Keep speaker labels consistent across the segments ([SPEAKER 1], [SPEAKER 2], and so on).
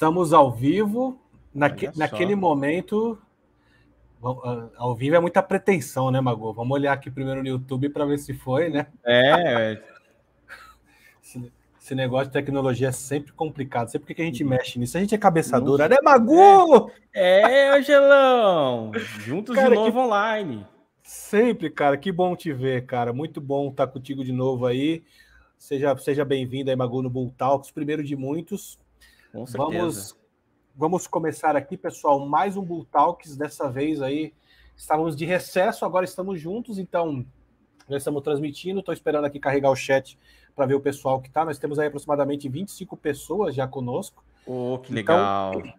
[SPEAKER 1] Estamos ao vivo. Naque, naquele momento, ah, ao vivo é muita pretensão, né, Mago? Vamos olhar aqui primeiro no YouTube para ver se foi, né?
[SPEAKER 2] É.
[SPEAKER 1] é. Esse negócio de tecnologia é sempre complicado. Sempre porque que a gente uhum. mexe nisso. A gente é dura, né, Magu? É, é, é Angelão! Juntos cara, de novo que... online. Sempre, cara. Que bom te ver, cara. Muito bom estar tá contigo de novo aí. Seja, seja bem-vindo aí, Magu, no Bull Talks. Primeiro de muitos. Com certeza. Vamos, vamos começar aqui, pessoal, mais um Bull Talks, dessa vez aí estávamos de recesso, agora estamos juntos, então já estamos transmitindo, estou esperando aqui carregar o chat para ver o pessoal que está, nós temos aí aproximadamente 25 pessoas já conosco. Oh, que então, legal!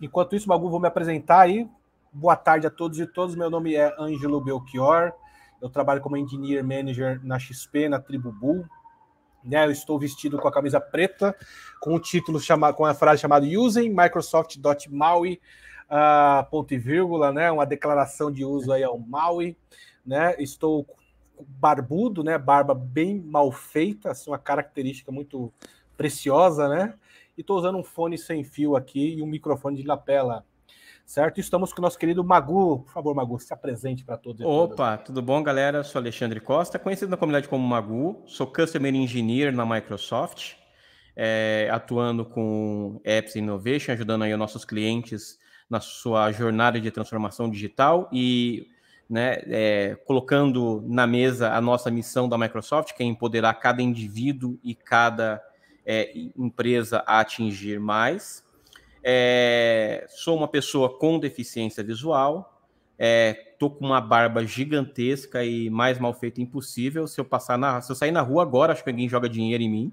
[SPEAKER 1] Enquanto isso, Magu, vou me apresentar aí, boa tarde a todos e todos, meu nome é Ângelo Belchior, eu trabalho como Engineer Manager na XP, na Tribu Bull, né? Eu estou vestido com a camisa preta, com o título chamado, com a frase chamada Using Microsoft.maui, uh, ah, ponto e vírgula, né? Uma declaração de uso aí ao Maui, né? Estou barbudo, né? Barba bem mal feita, assim, uma característica muito preciosa, né? E estou usando um fone sem fio aqui e um microfone de lapela certo? Estamos com o nosso querido Magu. Por favor, Magu, se apresente para todos. Opa,
[SPEAKER 2] tudo bom, galera? Sou Alexandre Costa, conhecido na comunidade como Magu, sou Customer Engineer na Microsoft, é, atuando com Apps Innovation, ajudando aí os nossos clientes na sua jornada de transformação digital e né, é, colocando na mesa a nossa missão da Microsoft, que é empoderar cada indivíduo e cada é, empresa a atingir mais. É, sou uma pessoa com deficiência visual, é, tô com uma barba gigantesca e mais mal feita impossível. Se eu passar na, se eu sair na rua agora, acho que alguém joga dinheiro em mim.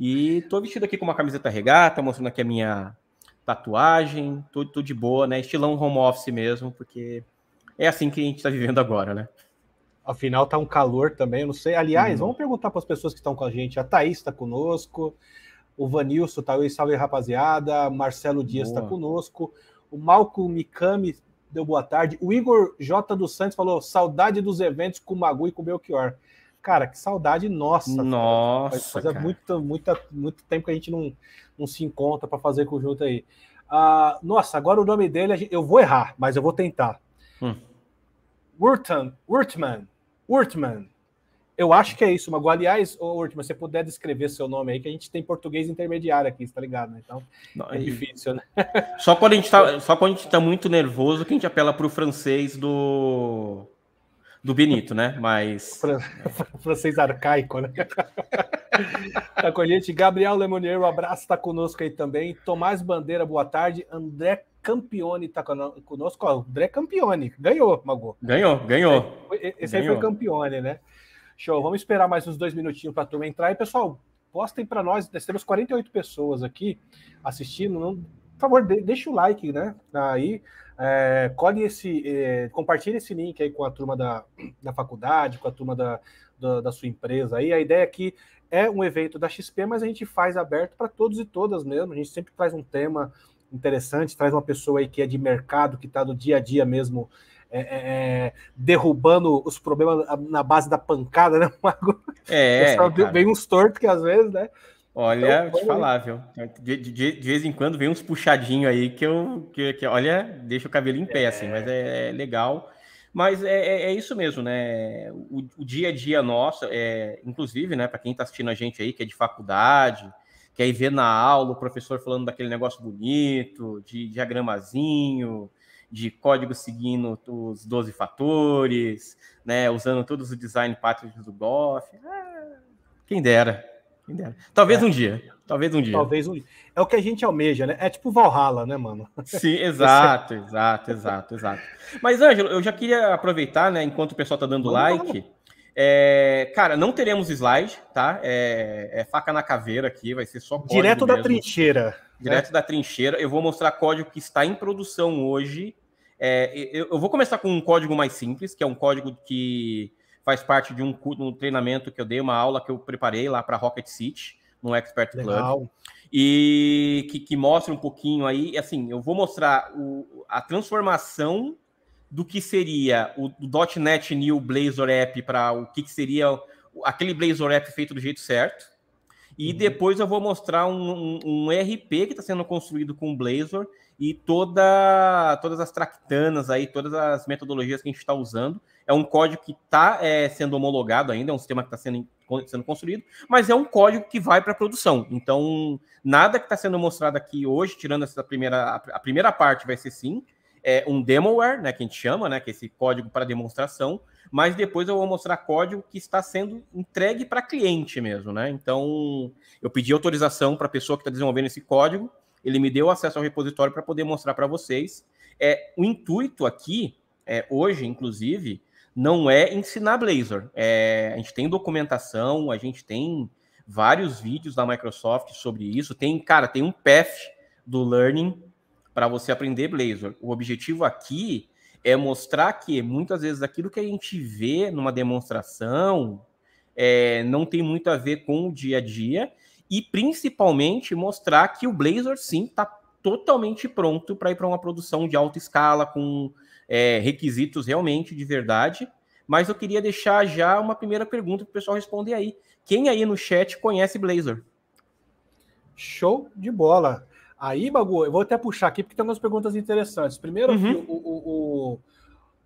[SPEAKER 2] E tô vestido aqui com uma camiseta regata, mostrando aqui a minha tatuagem, tudo, tudo de boa, né? Estilão home office mesmo, porque é assim que a gente está vivendo agora, né? Afinal, tá um calor
[SPEAKER 1] também, eu não sei. Aliás, uhum. vamos perguntar para as pessoas que estão com a gente. A Thaís está conosco, o Vanilson tá aí, salve rapaziada, Marcelo Dias está conosco, o Malco Mikami deu boa tarde, o Igor J dos Santos falou saudade dos eventos com o Magu e com o Belchior. Cara, que saudade nossa. Nossa. Faz, muito, muito, muito tempo que a gente não, não se encontra para fazer conjunto aí. Ah, nossa, agora o nome dele eu vou errar, mas eu vou tentar. Hum. Wurtman, Wurtman, Wurtman. Eu acho que é isso, Mago. Aliás, ô, Última, se você puder descrever seu nome aí, que a gente tem português intermediário aqui, tá ligado? Né? Então Não, é, é difícil, né?
[SPEAKER 2] Só quando, a gente tá, só quando a gente tá muito nervoso que a gente apela pro francês do. Do Benito, né? Mas.
[SPEAKER 1] francês arcaico, né? tá com a gente. Gabriel Lemoneiro, um abraço, tá conosco aí também. Tomás Bandeira, boa tarde. André Campione tá conosco. Ó, André Campione, ganhou, Mago.
[SPEAKER 2] Ganhou, ganhou.
[SPEAKER 1] Esse ganhou. aí foi Campione, né? Show, vamos esperar mais uns dois minutinhos para a turma entrar. E, pessoal, postem para nós, nós temos 48 pessoas aqui assistindo. Não, por favor, de, deixa o like, né? Aí, é, colhe esse, é, compartilhe esse link aí com a turma da, da faculdade, com a turma da, da, da sua empresa aí. A ideia aqui é um evento da XP, mas a gente faz aberto para todos e todas mesmo. A gente sempre traz um tema interessante, traz uma pessoa aí que é de mercado, que está do dia a dia mesmo é, é, é, derrubando os problemas na base da pancada, né, Mago?
[SPEAKER 2] É. é vem
[SPEAKER 1] uns tortos que às vezes, né?
[SPEAKER 2] Olha, então, te falar, viu? De, de, de, vez em quando vem uns puxadinhos aí que eu. Que, que, olha, deixa o cabelo em pé, é. assim, mas é, é legal. Mas é, é, isso mesmo, né? O, o, dia a dia nosso, é, inclusive, né, para quem está assistindo a gente aí, que é de faculdade, que aí ver na aula o professor falando daquele negócio bonito, de diagramazinho, de código seguindo os 12 fatores, né, usando todos os design patterns do Goff. Ah, quem dera. Quem dera. Talvez é. um dia. Talvez um dia. Talvez
[SPEAKER 1] um dia. É o que a gente almeja, né? É tipo Valhalla, né, mano?
[SPEAKER 2] Sim, exato, exato, exato, exato. Mas, Ângelo, eu já queria aproveitar, né, enquanto o pessoal tá dando Vamos like. É, cara, não teremos slide, tá? É, é, faca na caveira aqui, vai ser só Direto da mesmo.
[SPEAKER 1] trincheira direto
[SPEAKER 2] é. da trincheira. Eu vou mostrar código que está em produção hoje. É, eu, eu, vou começar com um código mais simples, que é um código que faz parte de um, um treinamento que eu dei, uma aula que eu preparei lá para Rocket City, no Expert Club. E que, que, mostra um pouquinho aí, assim, eu vou mostrar o, a transformação do que seria o, o .NET New Blazor App para o que, que seria aquele Blazor App feito do jeito certo e uhum. depois eu vou mostrar um, um, um RP que está sendo construído com o Blazor e toda, todas as tractanas aí, todas as metodologias que a gente está usando. É um código que está é, sendo homologado ainda, é um sistema que está sendo, sendo construído, mas é um código que vai para a produção. Então, nada que está sendo mostrado aqui hoje, tirando essa primeira, a primeira parte, vai ser sim é, um demoware, né, que a gente chama, né, que é esse código para demonstração, mas depois eu vou mostrar código que está sendo entregue para cliente mesmo, né? Então, eu pedi autorização para a pessoa que está desenvolvendo esse código, ele me deu acesso ao repositório para poder mostrar para vocês. É, o intuito aqui, é, hoje, inclusive, não é ensinar Blazor. É, a gente tem documentação, a gente tem vários vídeos da Microsoft sobre isso. Tem, cara, tem um path do learning para você aprender Blazor. O objetivo aqui é mostrar que muitas vezes aquilo que a gente vê numa demonstração é, não tem muito a ver com o dia a dia e principalmente mostrar que o Blazor sim está totalmente pronto para ir para uma produção de alta escala com é, requisitos realmente de verdade. Mas eu queria deixar já uma primeira pergunta para o pessoal responder aí. Quem aí no chat conhece Blazor? Show de bola. Aí, Bagu, eu vou até puxar aqui porque tem
[SPEAKER 1] umas perguntas interessantes. Primeiro, uhum. o, o, o,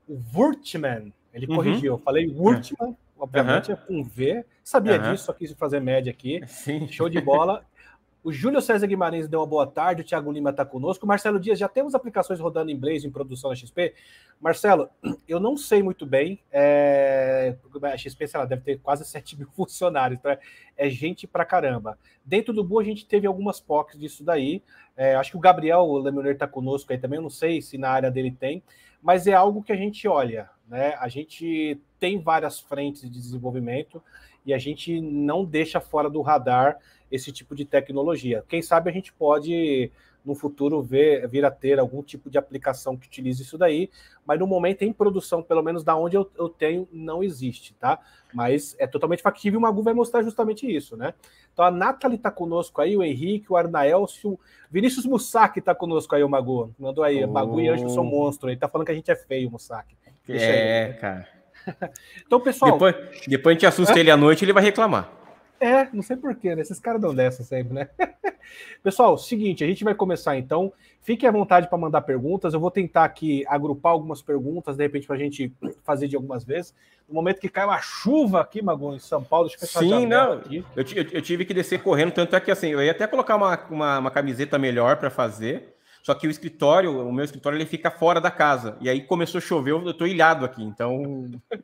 [SPEAKER 1] o Wurtman, ele uhum. corrigiu. Eu falei Wurtman, uhum. obviamente é com V. Sabia disso, só quis fazer média aqui. Sim. Show de bola. O Júlio César Guimarães deu uma boa tarde, o Thiago Lima está conosco. Marcelo Dias, já temos aplicações rodando em Blaze em produção na XP. Marcelo, eu não sei muito bem, é... a XP sei lá, deve ter quase 7 mil funcionários, então é, é gente pra caramba. Dentro do Bu a gente teve algumas POCs disso daí, é, acho que o Gabriel Lemoner está conosco aí também, eu não sei se na área dele tem, mas é algo que a gente olha, né? A gente tem várias frentes de desenvolvimento e a gente não deixa fora do radar esse tipo de tecnologia. Quem sabe a gente pode no futuro ver, vir a ter algum tipo de aplicação que utilize isso daí, mas no momento em produção, pelo menos da onde eu, eu tenho, não existe, tá? Mas é totalmente factível e o Magu vai mostrar justamente isso, né? Então a Nathalie tá conosco aí, o Henrique, o Arnaelcio, Vinícius Mussac tá conosco aí, o Magu. Mandou aí, oh. Magu e Anjo são monstro. Ele tá falando que a gente é feio, Mussac.
[SPEAKER 2] Deixa é, aí. cara.
[SPEAKER 1] então, pessoal. Depois,
[SPEAKER 2] depois a gente assusta ele à noite ele vai reclamar.
[SPEAKER 1] É, não sei porquê, né? Esses caras dão dessa sempre, né? Pessoal, seguinte, a gente vai começar então. Fiquem à vontade para mandar perguntas. Eu vou tentar aqui agrupar algumas perguntas, de repente, para a gente fazer de algumas vezes. No momento que cai uma chuva aqui, Magon, em São Paulo, deixa eu Sim,
[SPEAKER 2] não. Eu, eu, eu, tive que descer correndo, tanto é que assim, eu ia até colocar uma, uma, uma camiseta melhor para fazer. Só que o escritório, o meu escritório, ele fica fora da casa. E aí começou a chover, eu tô ilhado aqui, então.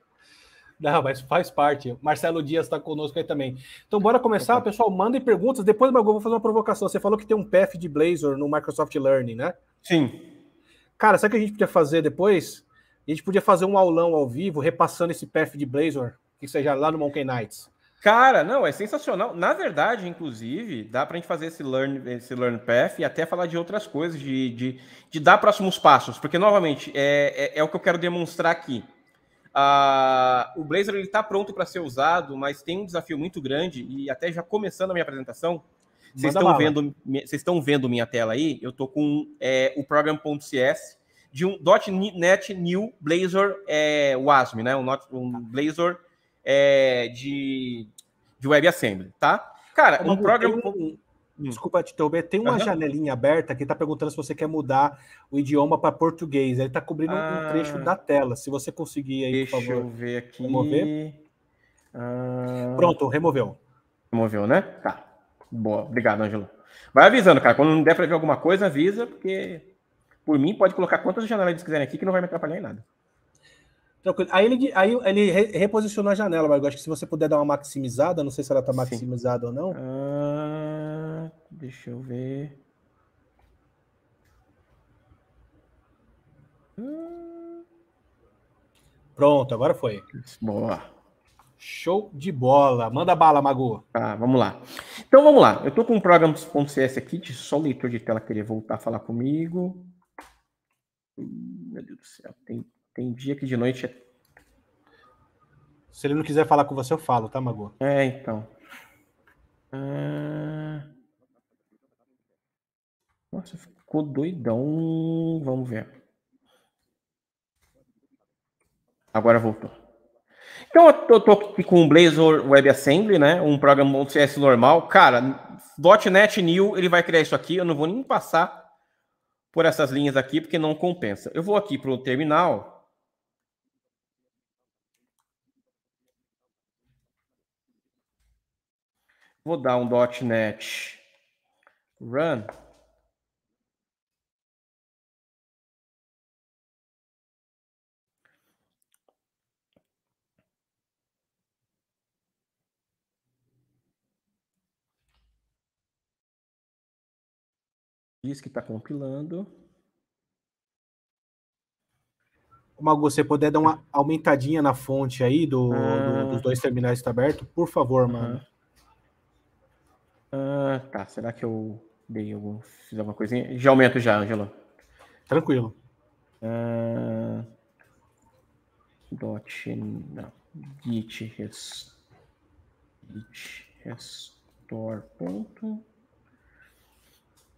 [SPEAKER 2] Não, mas faz parte. Marcelo Dias está conosco aí também. Então, bora começar, pessoal.
[SPEAKER 1] Mandem perguntas. Depois, Magu, eu vou fazer uma provocação. Você falou que tem um path de Blazor no Microsoft Learning, né? Sim. Cara, sabe o que a gente podia fazer depois? A gente podia fazer um aulão ao vivo repassando
[SPEAKER 2] esse path de Blazor, que seja lá no Monkey Knights. Cara, não, é sensacional. Na verdade, inclusive, dá para a gente fazer esse learn, esse learn path e até falar de outras coisas, de, de, de dar próximos passos, porque, novamente, é, é, é o que eu quero demonstrar aqui Uh, o Blazor está pronto para ser usado, mas tem um desafio muito grande, e até já começando a minha apresentação,
[SPEAKER 1] vocês estão, vendo,
[SPEAKER 2] vocês estão vendo minha tela aí? Eu estou com é, o program.cs de um .NET New Blazor é, WASM, né? um, um tá. Blazor é, de, de WebAssembly, tá? Cara, é,
[SPEAKER 1] um program... Eu, Hum. Desculpa te interromper. Tem uma uhum. janelinha aberta que está perguntando se você quer mudar o idioma para português. Ele está cobrindo ah, um trecho da tela. Se você conseguir aí, deixa por favor. Deixa eu ver
[SPEAKER 2] aqui. Remover. Ah... Pronto, removeu. Removeu, né? Tá. Boa. Obrigado, Ângelo. Vai avisando, cara. Quando não der para ver alguma coisa, avisa, porque por mim pode colocar quantas janelas eles quiserem aqui que não vai me atrapalhar em nada. Tranquilo. Aí ele, aí
[SPEAKER 1] ele reposicionou a janela, mas acho que se você puder dar uma maximizada, não sei se ela está maximizada Sim. ou não.
[SPEAKER 2] Ah... Deixa eu ver.
[SPEAKER 1] Hum... Pronto, agora foi. Boa. Show de bola. Manda bala, Mago.
[SPEAKER 2] Tá, vamos lá. Então vamos lá. Eu tô com o um programs.cs aqui, de só o leitor de tela querer voltar a falar comigo. Hum, meu Deus do céu, tem, tem dia que de noite é.
[SPEAKER 1] Se ele não quiser falar com você, eu falo, tá, Mago?
[SPEAKER 2] É, então. Ah... Nossa, ficou doidão. Vamos ver. Agora voltou. Então eu tô aqui com o Blazor WebAssembly, né? Um programa CS normal. Cara, .NET New, ele vai criar isso aqui. Eu não vou nem passar por essas linhas aqui, porque não compensa. Eu vou aqui para o terminal. Vou dar um .NET Run. Diz que está compilando.
[SPEAKER 1] Mago, você puder dar uma aumentadinha na fonte aí do, ah. do dos dois terminais que está aberto, por favor, mano.
[SPEAKER 2] Ah, tá. Será que eu dei algum, fiz alguma coisinha? Já aumento já, Angelo. Tranquilo. Ah, dot, não. Git, rest, git restore ponto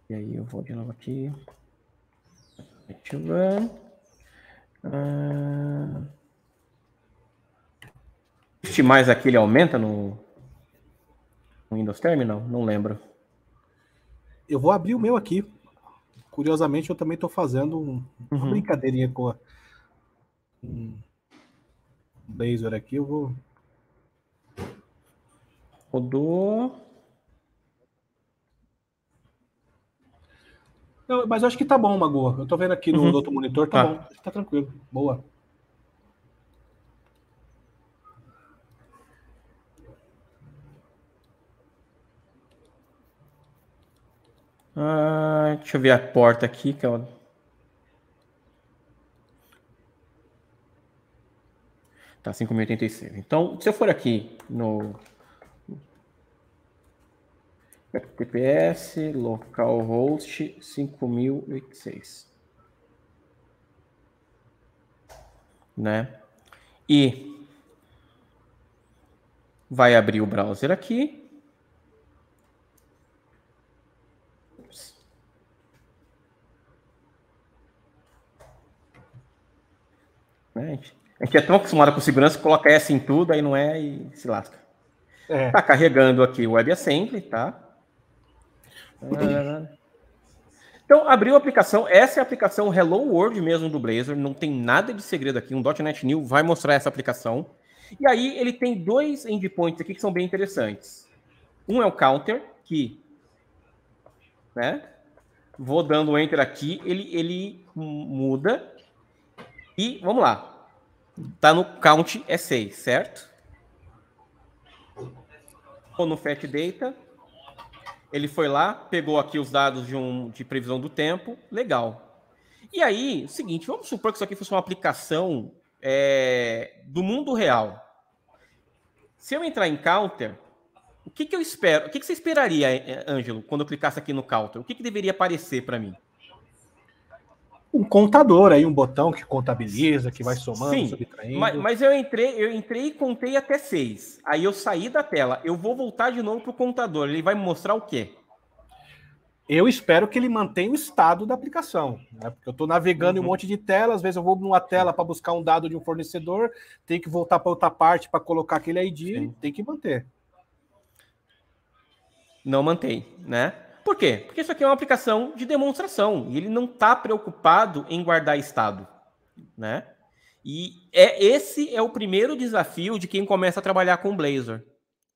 [SPEAKER 2] e aí eu vou de novo aqui. Ativa. Ah... Este mais aqui ele aumenta no... no Windows Terminal? Não lembro. Eu vou abrir o meu aqui. Curiosamente, eu também estou
[SPEAKER 1] fazendo um... uma uhum. brincadeirinha com a... um laser aqui. Eu vou.
[SPEAKER 2] Rodou.
[SPEAKER 1] Não, mas eu acho que tá bom, Magoa. Eu tô vendo aqui no, uhum. outro monitor, tá, tá bom. Tá tranquilo. Boa.
[SPEAKER 2] Ah, deixa eu ver a porta aqui, que eu... Tá, 5.086. Então, se eu for aqui no TPS, localhost 5006. Né? E vai abrir o browser aqui. Né? A, gente, é tão acostumado com segurança que coloca S em tudo, aí não é e se lasca. É. Tá carregando aqui o WebAssembly, tá? É. Então, abriu a aplicação. Essa é a aplicação Hello World mesmo do Blazor. Não tem nada de segredo aqui. Um .NET New vai mostrar essa aplicação. E aí ele tem dois endpoints aqui que são bem interessantes. Um é o counter, que... Né? Vou dando enter aqui. Ele, ele muda. E, vamos lá. Tá no count é 6, certo? Ou no fetch data. Ele foi lá, pegou aqui os dados de, um, de previsão do tempo, legal. E aí, seguinte, vamos supor que isso aqui fosse uma aplicação é, do mundo real. Se eu entrar em counter, o que, que eu espero? O que, que você esperaria, é, Ângelo, quando eu clicasse aqui no counter? O que, que deveria aparecer para mim?
[SPEAKER 1] um contador aí, um botão que contabiliza, que vai somando, Sim, subtraindo. Mas,
[SPEAKER 2] mas, eu entrei, eu entrei e contei até seis. Aí eu saí da tela. Eu vou voltar de novo pro contador. Ele vai me mostrar o quê? Eu espero que ele mantenha o estado da aplicação, né? Porque
[SPEAKER 1] eu estou navegando uhum. em um uhum. monte de tela, às vezes eu vou numa tela para buscar um dado de um fornecedor, tem que voltar para
[SPEAKER 2] outra parte para colocar aquele ID, Sim. tem que manter. Não mantém, né? Por quê? Porque isso aqui é uma aplicação de demonstração e ele não está preocupado em guardar estado, né? E é esse é o primeiro desafio de quem começa a trabalhar com Blazor,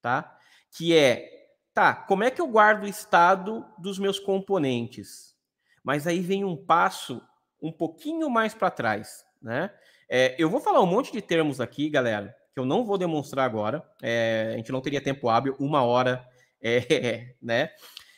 [SPEAKER 2] tá? Que é, tá, como é que eu guardo o estado dos meus componentes? Mas aí vem um passo um pouquinho mais para trás, né? É, eu vou falar um monte de termos aqui, galera, que eu não vou demonstrar agora. É, a gente não teria tempo hábil, uma hora, é, né?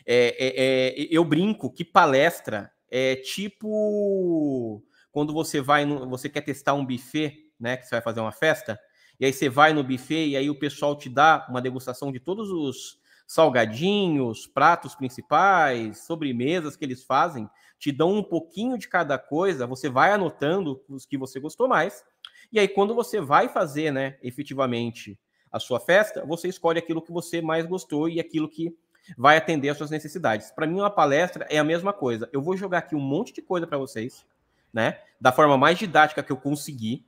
[SPEAKER 2] É, é, é eu brinco que palestra é tipo quando você vai no, você quer testar um buffet, né? Que você vai fazer uma festa, e aí você vai no buffet e aí o pessoal te dá uma degustação de todos os salgadinhos, pratos principais, sobremesas que eles fazem, te dão um pouquinho de cada coisa, você vai anotando os que você gostou mais. E aí quando você vai fazer, né, efetivamente a sua festa, você escolhe aquilo que você mais gostou e aquilo que vai atender às suas necessidades. Para mim, uma palestra é a mesma coisa. Eu vou jogar aqui um monte de coisa para vocês, né? Da forma mais didática que eu conseguir,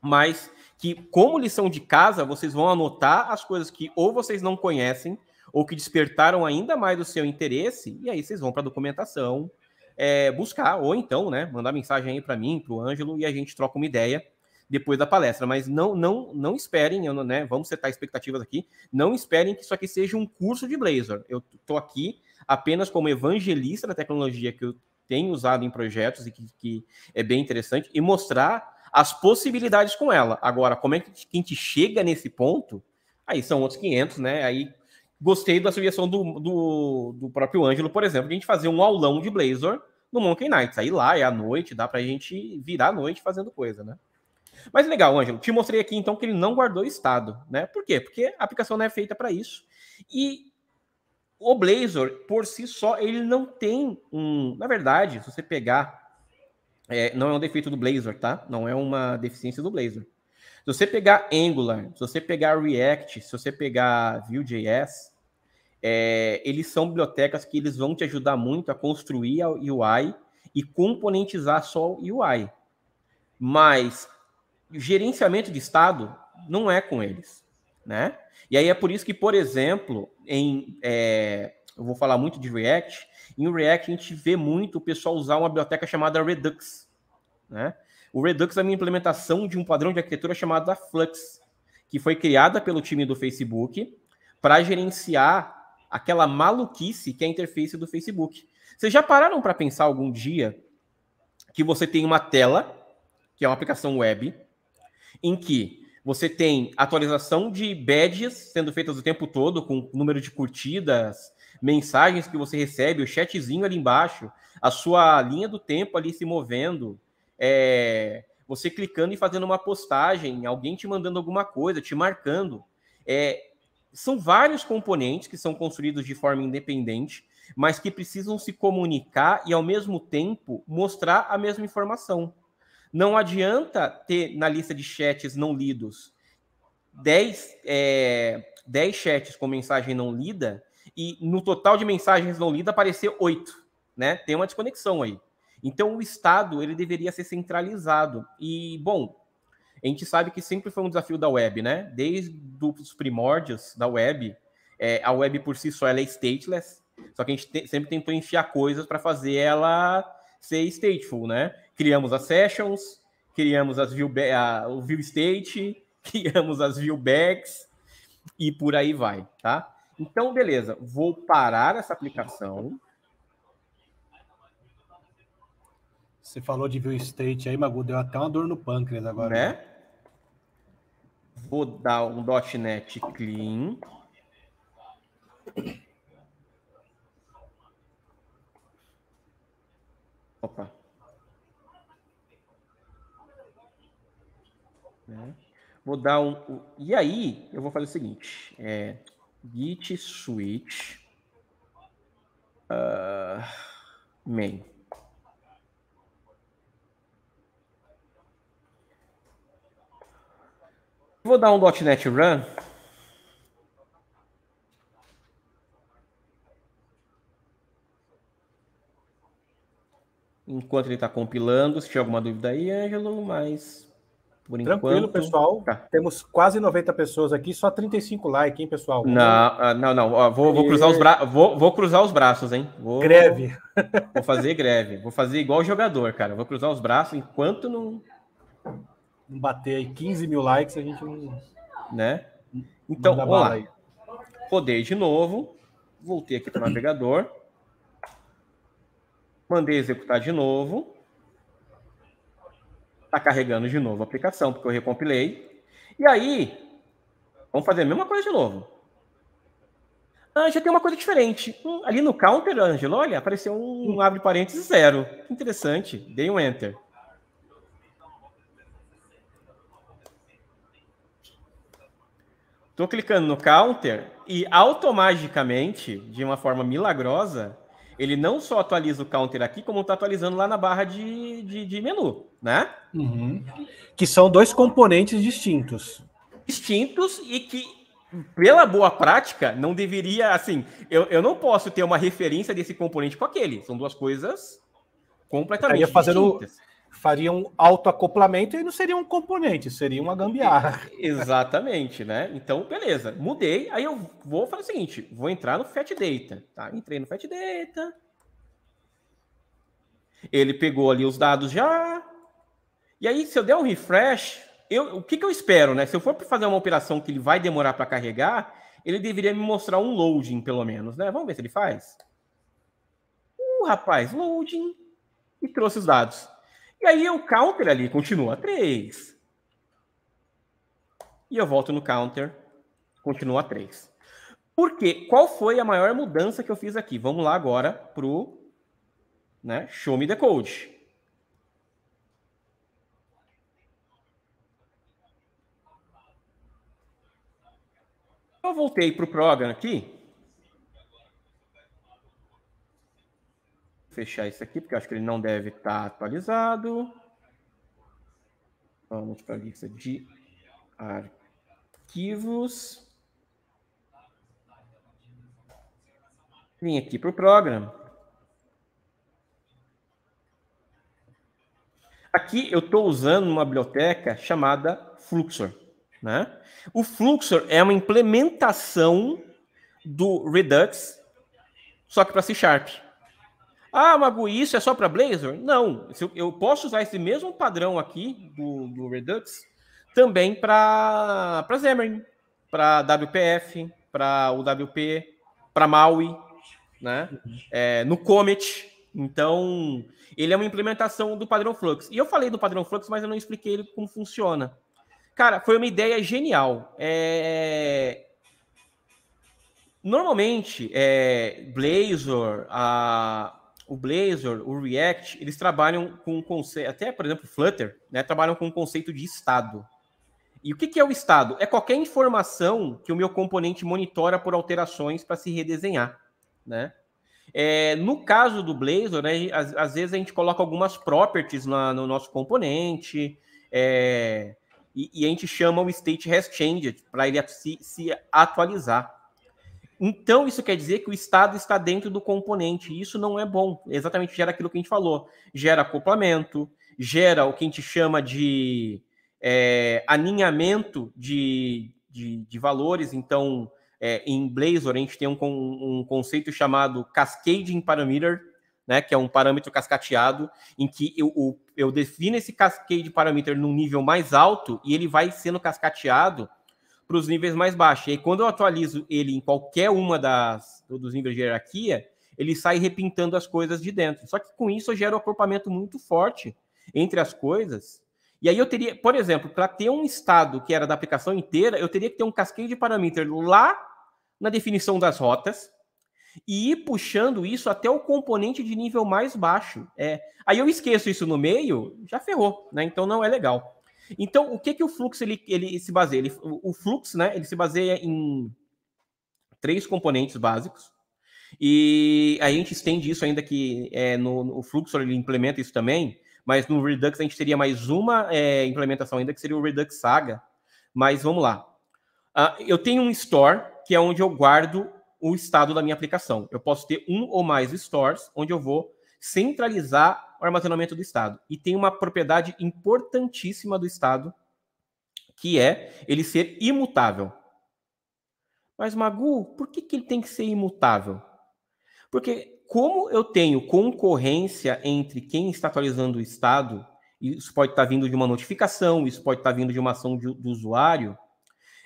[SPEAKER 2] mas que, como lição de casa, vocês vão anotar as coisas que ou vocês não conhecem, ou que despertaram ainda mais o seu interesse, e aí vocês vão para a documentação é, buscar, ou então, né, mandar mensagem aí para mim, para o Ângelo, e a gente troca uma ideia depois da palestra, mas não não não esperem, não, né, vamos setar expectativas aqui, não esperem que isso aqui seja um curso de Blazor. Eu estou aqui apenas como evangelista da tecnologia que eu tenho usado em projetos e que, que é bem interessante, e mostrar as possibilidades com ela. Agora, como é que a gente chega nesse ponto? Aí são outros 500, né? Aí gostei da sugestão do, do, do próprio Ângelo, por exemplo, de a gente fazer um aulão de Blazor no Monkey Knights. Aí lá é à noite, dá para a gente virar à noite fazendo coisa, né? Mas legal, Ângelo, te mostrei aqui então que ele não guardou estado, né? Por quê? Porque a aplicação não é feita para isso. E o Blazor, por si só, ele não tem um. Na verdade, se você pegar. É, não é um defeito do Blazor, tá? Não é uma deficiência do Blazor. Se você pegar Angular, se você pegar React, se você pegar Vue.js, é, eles são bibliotecas que eles vão te ajudar muito a construir a UI e componentizar só o UI. Mas gerenciamento de Estado não é com eles, né? E aí é por isso que, por exemplo, em é, eu vou falar muito de React, em React a gente vê muito o pessoal usar uma biblioteca chamada Redux, né? O Redux é uma implementação de um padrão de arquitetura chamado Flux, que foi criada pelo time do Facebook para gerenciar aquela maluquice que é a interface do Facebook. Vocês já pararam para pensar algum dia que você tem uma tela, que é uma aplicação web, em que você tem atualização de badges sendo feitas o tempo todo, com número de curtidas, mensagens que você recebe, o chatzinho ali embaixo, a sua linha do tempo ali se movendo, é, você clicando e fazendo uma postagem, alguém te mandando alguma coisa, te marcando. É, são vários componentes que são construídos de forma independente, mas que precisam se comunicar e, ao mesmo tempo, mostrar a mesma informação. Não adianta ter na lista de chats não lidos 10, é, 10 chats com mensagem não lida e no total de mensagens não lidas aparecer 8. Né? Tem uma desconexão aí. Então o Estado ele deveria ser centralizado. E, bom, a gente sabe que sempre foi um desafio da web, né? Desde os primórdios da web, é, a web por si só ela é stateless, só que a gente te, sempre tentou enfiar coisas para fazer ela ser stateful, né? criamos as sessions, criamos as view, a, o view state, criamos as view bags e por aí vai, tá? Então, beleza, vou parar essa aplicação.
[SPEAKER 1] Você falou de view state aí, Magu, deu até uma dor no pâncreas agora. Né?
[SPEAKER 2] né? Vou dar um .NET clean. Opa. Né? Vou dar um, E aí, eu vou fazer o seguinte: é, git switch uh, main. Vou dar um .NET Run. Enquanto ele está compilando, se tiver alguma dúvida aí, Ângelo, mas por Tranquilo, enquanto. pessoal. Tá.
[SPEAKER 1] Temos quase 90 pessoas aqui, só 35 likes, hein, pessoal? Não,
[SPEAKER 2] ah, não, não. vou, vou, cruzar os bra... vou, vou cruzar os braços, hein? Vou, greve. Vou fazer greve. Vou fazer igual jogador, cara. Vou cruzar os braços enquanto não.
[SPEAKER 1] Não bater aí 15 mil likes, a gente não.
[SPEAKER 2] Né? Então, vamos lá. Rodei de novo. Voltei aqui para o navegador. Mandei executar de novo. Está carregando de novo a aplicação, porque eu recompilei. E aí, vamos fazer a mesma coisa de novo. Ah, já tem uma coisa diferente. Hum, ali no counter, Ângelo, olha, apareceu um, um abre parênteses zero. Que interessante. Dei um enter. Estou clicando no counter e automaticamente, de uma forma milagrosa, ele não só atualiza o counter aqui, como está atualizando lá na barra de, de, de menu, né? Uhum. Que são dois componentes distintos. Distintos e que, pela boa prática, não deveria, assim, eu, eu não posso ter uma referência desse componente com aquele. São duas coisas completamente fazendo, distintas faria um autoacoplamento e não seria um componente, seria uma gambiarra. Exatamente, né? Então, beleza, mudei. Aí eu vou fazer o seguinte: vou entrar no Fat Data. Tá? Entrei no Fat Data. Ele pegou ali os dados já. E aí, se eu der um refresh, eu, o que, que eu espero, né? Se eu for fazer uma operação que ele vai demorar para carregar, ele deveria me mostrar um loading, pelo menos, né? Vamos ver se ele faz. Uh, rapaz, loading. E trouxe os dados. E aí o counter ali continua 3. E eu volto no counter, continua 3. Por quê? Qual foi a maior mudança que eu fiz aqui? Vamos lá agora pro né, show me the code. Eu voltei pro program aqui fechar isso aqui, porque eu acho que ele não deve estar tá atualizado. Vamos para a lista de arquivos. Vim aqui para o programa. Aqui eu estou usando uma biblioteca chamada Fluxor. Né? O Fluxor é uma implementação do Redux, só que para C Sharp. Ah, Magu, isso é só para Blazor? Não. Eu posso usar esse mesmo padrão aqui do, do Redux também para Xamarin, para WPF, para UWP, para MAUI, né? Uhum. É, no Comet. Então, ele é uma implementação do padrão Flux. E eu falei do padrão Flux, mas eu não expliquei ele como funciona. Cara, foi uma ideia genial. É... Normalmente, é, Blazor, a o Blazor, o React, eles trabalham com um conceito, até por exemplo, Flutter, né, trabalham com o um conceito de estado. E o que, que é o estado? É qualquer informação que o meu componente monitora por alterações para se redesenhar, né? É, no caso do Blazor, né, às, às, vezes a gente coloca algumas properties na, no nosso componente é, e, e, a gente chama o state has changed para ele se, se atualizar. Então, isso quer dizer que o Estado está dentro do componente. E isso não é bom. Exatamente, gera aquilo que a gente falou. Gera acoplamento, gera o que a gente chama de é, alinhamento de, de, de, valores. Então, é, em Blazor, a gente tem um, um conceito chamado Cascading Parameter, né, que é um parâmetro cascateado, em que eu, eu, eu defino esse cascade parameter num nível mais alto e ele vai sendo cascateado para os níveis mais baixos. E aí, quando eu atualizo ele em qualquer uma das dos níveis de hierarquia, ele sai repintando as coisas de dentro. Só que com isso eu gero um agrupamento muito forte entre as coisas. E aí eu teria, por exemplo, para ter um estado que era da aplicação inteira, eu teria que ter um casqueio de parâmetros lá na definição das rotas e ir puxando isso até o componente de nível mais baixo. É, aí eu esqueço isso no meio, já ferrou, né? Então não é legal. Então, o que que o fluxo ele, ele se baseia? Ele, o fluxo, né, ele se baseia em três componentes básicos. E a gente estende isso ainda que é, no, no fluxo ele implementa isso também, mas no Redux a gente teria mais uma é, implementação ainda que seria o Redux Saga. Mas vamos lá. Uh, eu tenho um store que é onde eu guardo o estado da minha aplicação. Eu posso ter um ou mais stores onde eu vou centralizar o armazenamento do Estado. E tem uma propriedade importantíssima do Estado, que é ele ser imutável. Mas, Magu, por que, que ele tem que ser imutável? Porque como eu tenho concorrência entre quem está atualizando o Estado, isso pode estar vindo de uma notificação, isso pode estar vindo de uma ação de, do usuário,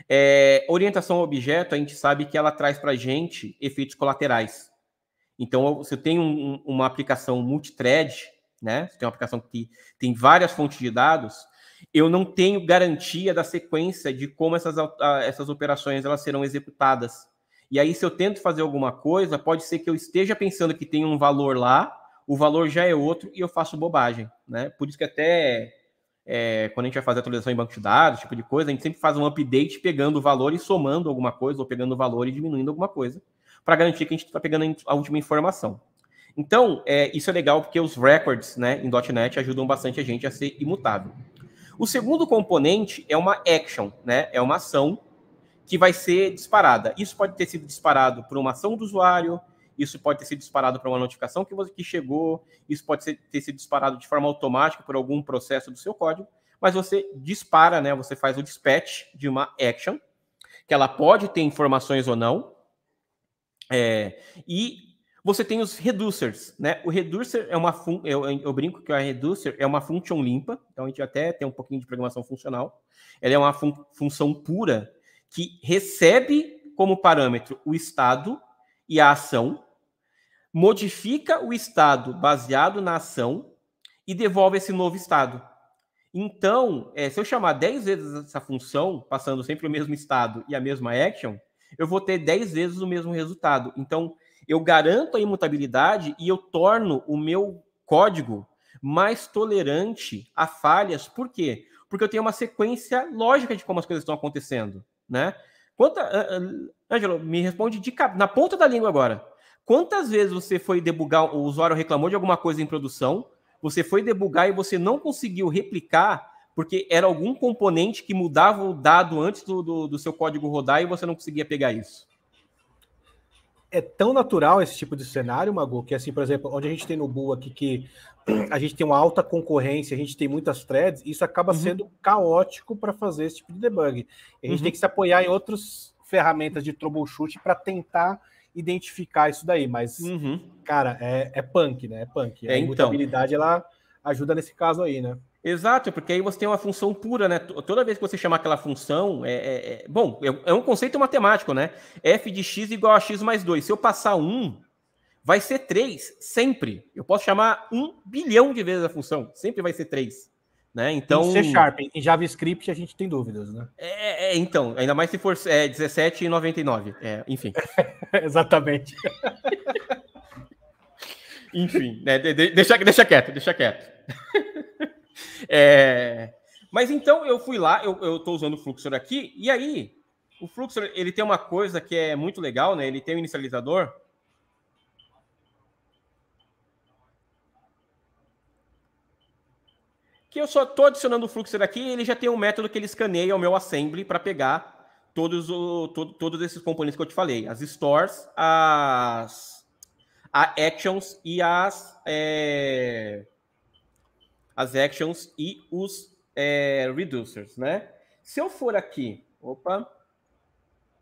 [SPEAKER 2] é, orientação ao objeto, a gente sabe que ela traz para a gente efeitos colaterais. Então, se eu tenho um, uma aplicação multithread, né? Se eu tenho uma aplicação que tem várias fontes de dados, eu não tenho garantia da sequência de como essas, essas operações elas serão executadas. E aí, se eu tento fazer alguma coisa, pode ser que eu esteja pensando que tem um valor lá, o valor já é outro e eu faço bobagem, né? Por isso que até é, quando a gente vai fazer atualização em banco de dados, tipo de coisa, a gente sempre faz um update pegando o valor e somando alguma coisa, ou pegando o valor e diminuindo alguma coisa para garantir que a gente está pegando a última informação. Então, é, isso é legal porque os records né, em .NET ajudam bastante a gente a ser imutável. O segundo componente é uma action, né? É uma ação que vai ser disparada. Isso pode ter sido disparado por uma ação do usuário, isso pode ter sido disparado para uma notificação que, você, que chegou, isso pode ser, ter sido disparado de forma automática por algum processo do seu código, mas você dispara, né? Você faz o dispatch de uma action, que ela pode ter informações ou não, é, e você tem os reducers, né? O reducer é uma fun eu, eu brinco que o reducer é uma function limpa, então a gente até tem um pouquinho de programação funcional. Ela é uma fun função pura que recebe como parâmetro o estado e a ação, modifica o estado baseado na ação e devolve esse novo estado. Então, é, se eu chamar 10 vezes essa função, passando sempre o mesmo estado e a mesma action, eu vou ter 10 vezes o mesmo resultado. Então, eu garanto a imutabilidade e eu torno o meu código mais tolerante a falhas. Por quê? Porque eu tenho uma sequência lógica de como as coisas estão acontecendo, né? Quanta, uh, uh, Angelo, me responde de, na ponta da língua agora. Quantas vezes você foi debugar, o usuário reclamou de alguma coisa em produção, você foi debugar e você não conseguiu replicar porque era algum componente que mudava o dado antes do, do, do seu código rodar e você não conseguia pegar isso é tão natural
[SPEAKER 1] esse tipo de cenário, Mago, que assim, por exemplo, onde a gente tem no Bull aqui que a gente tem uma alta concorrência, a gente tem muitas threads, isso acaba uhum. sendo caótico para fazer esse tipo de debug. A gente uhum. tem que se apoiar em outras ferramentas de troubleshoot para tentar identificar isso daí, mas, uhum. cara, é, é, punk, né? É punk. É, a então, ela ajuda nesse
[SPEAKER 2] caso aí, né? Exato, porque aí você tem uma função pura, né? Toda vez que você chamar aquela função, é, é, é bom, é, é, um conceito matemático, né? f de x igual a x mais 2. Se eu passar 1, vai ser 3, sempre. Eu posso chamar 1 bilhão de vezes a função, sempre vai ser 3. Né? Então, em C Sharp, em JavaScript a gente tem dúvidas, né? É, é, é então, ainda mais se for é, 17,99, é, enfim. Exatamente. enfim, né? De, de, deixa, deixa quieto, deixa quieto. É... Mas então eu fui lá, eu estou usando o Fluxor aqui, e aí o Fluxor ele tem uma coisa que é muito legal, né? Ele tem um inicializador. Que eu só estou adicionando o Fluxor aqui e ele já tem um método que ele escaneia o meu assembly para pegar todos, o, todo, todos esses componentes que eu te falei. As stores, as actions e as... É as actions e os é, reducers, né? Se eu for aqui, opa,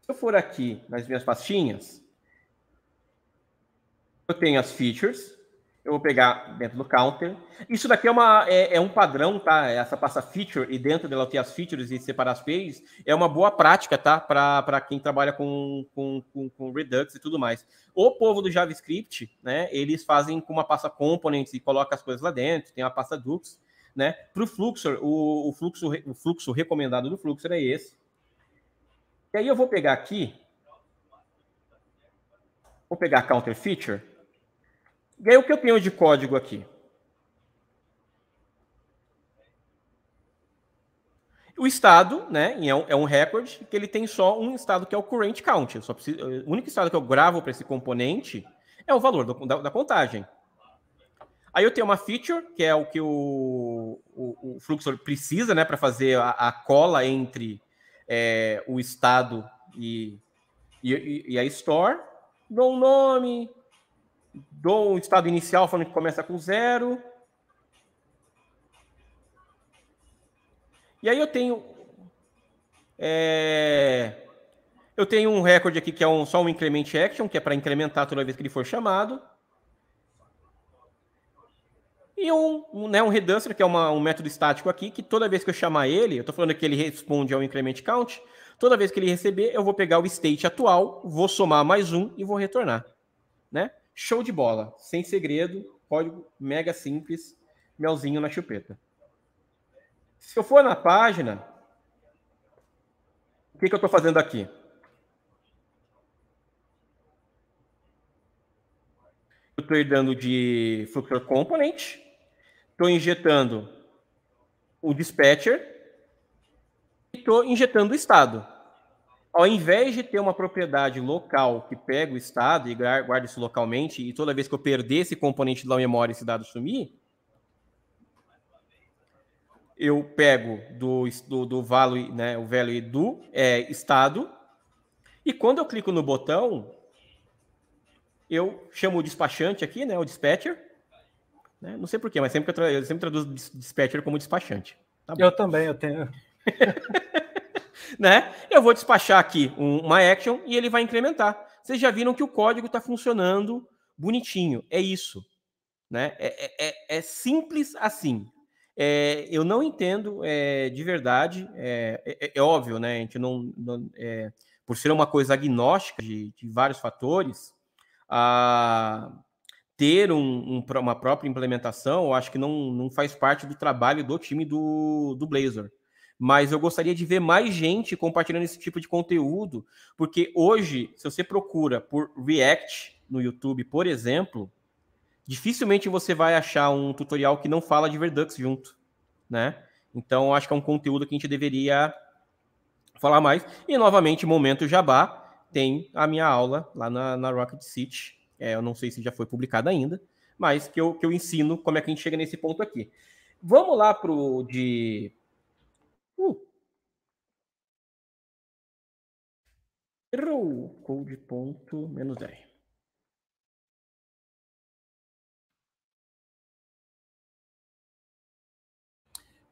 [SPEAKER 2] se eu for aqui nas minhas pastinhas, eu tenho as features, eu vou pegar dentro do counter. Isso daqui é, uma, é, é um padrão, tá? Essa pasta feature e dentro dela tem as features e separar as pays. É uma boa prática, tá? Para quem trabalha com, com, com, com, Redux e tudo mais. O povo do JavaScript, né? Eles fazem com uma pasta components e coloca as coisas lá dentro. Tem a pasta Dux, né? Para o Fluxor, o fluxo, o fluxo recomendado do Fluxor é esse. E aí eu vou pegar aqui. Vou pegar counter feature. E aí, o que eu tenho de código aqui? O estado, né, é um, recorde que ele tem só um estado que é o current count. Só preciso, o único estado que eu gravo para esse componente é o valor do, da, da, contagem. Aí eu tenho uma feature, que é o que o, o, o precisa né, para fazer a, a, cola entre é, o estado e, e, e, a store. Dou um nome, Dou o estado inicial falando que começa com zero. E aí eu tenho. É, eu tenho um recorde aqui que é um, só um increment action, que é para incrementar toda vez que ele for chamado. E um, um, né, um reducer, que é uma, um método estático aqui, que toda vez que eu chamar ele, eu estou falando que ele responde ao increment count, toda vez que ele receber, eu vou pegar o state atual, vou somar mais um e vou retornar. Né? Show de bola, sem segredo, código mega simples, melzinho na chupeta. Se eu for na página, o que, que eu estou fazendo aqui? Eu estou herdando de Fluxor Component, estou injetando o dispatcher e estou injetando o estado ao invés de ter uma propriedade local que pega o estado e guarda isso localmente, e toda vez que eu perder esse componente da memória, esse dado sumir, eu pego do, do, do value, né, o value do é, estado, e quando eu clico no botão, eu chamo o despachante aqui, né, o dispatcher, né, não sei porquê, mas sempre que eu, tra eu sempre traduzo dispatcher como despachante. Tá eu também, eu tenho... né? Eu vou despachar aqui uma action e ele vai incrementar. Vocês já viram que o código está funcionando bonitinho. É isso. Né? É, é, é, é simples assim. É, eu não entendo é, de verdade. É, é, óbvio, né? A gente não. não por ser uma coisa agnóstica de, de vários fatores, a ter um, um, uma própria implementação, eu acho que não, não faz parte do trabalho do time do, do Blazor mas eu gostaria de ver mais gente compartilhando esse tipo de conteúdo, porque hoje, se você procura por React no YouTube, por exemplo, dificilmente você vai achar um tutorial que não fala de Verdux junto, né? Então, acho que é um conteúdo que a gente deveria falar mais. E, novamente, momento jabá, tem a minha aula lá na, na Rocket City, é, eu não sei se já foi publicada ainda, mas que eu, que eu ensino como é que a gente chega nesse ponto aqui. Vamos lá para o de Uh. Errou. Cold ponto menos 10.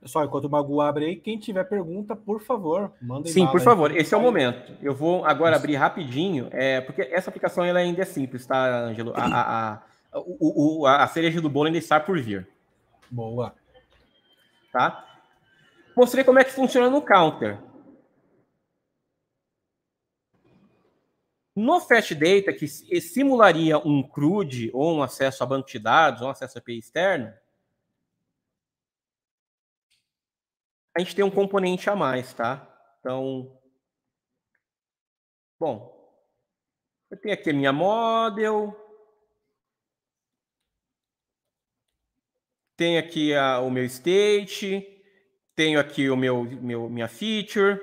[SPEAKER 1] Pessoal, enquanto o Magu abre aí, quem tiver pergunta, por favor, mandem. Sim, por favor,
[SPEAKER 2] esse é o momento. Eu vou agora abrir rapidinho, é, porque essa aplicação ela ainda é simples, tá, Ângelo? A, a, a, o, o, a cereja do bolo ainda está por vir. Boa. Tá? Mostrei como é que funciona no counter. No Fast Data, que simularia um CRUD ou um acesso a banco de dados, ou um acesso a API externo, a gente tem um componente a mais, tá? Então, bom, eu tenho aqui a minha model, tenho aqui a, o meu state, tenho aqui o meu, meu minha feature.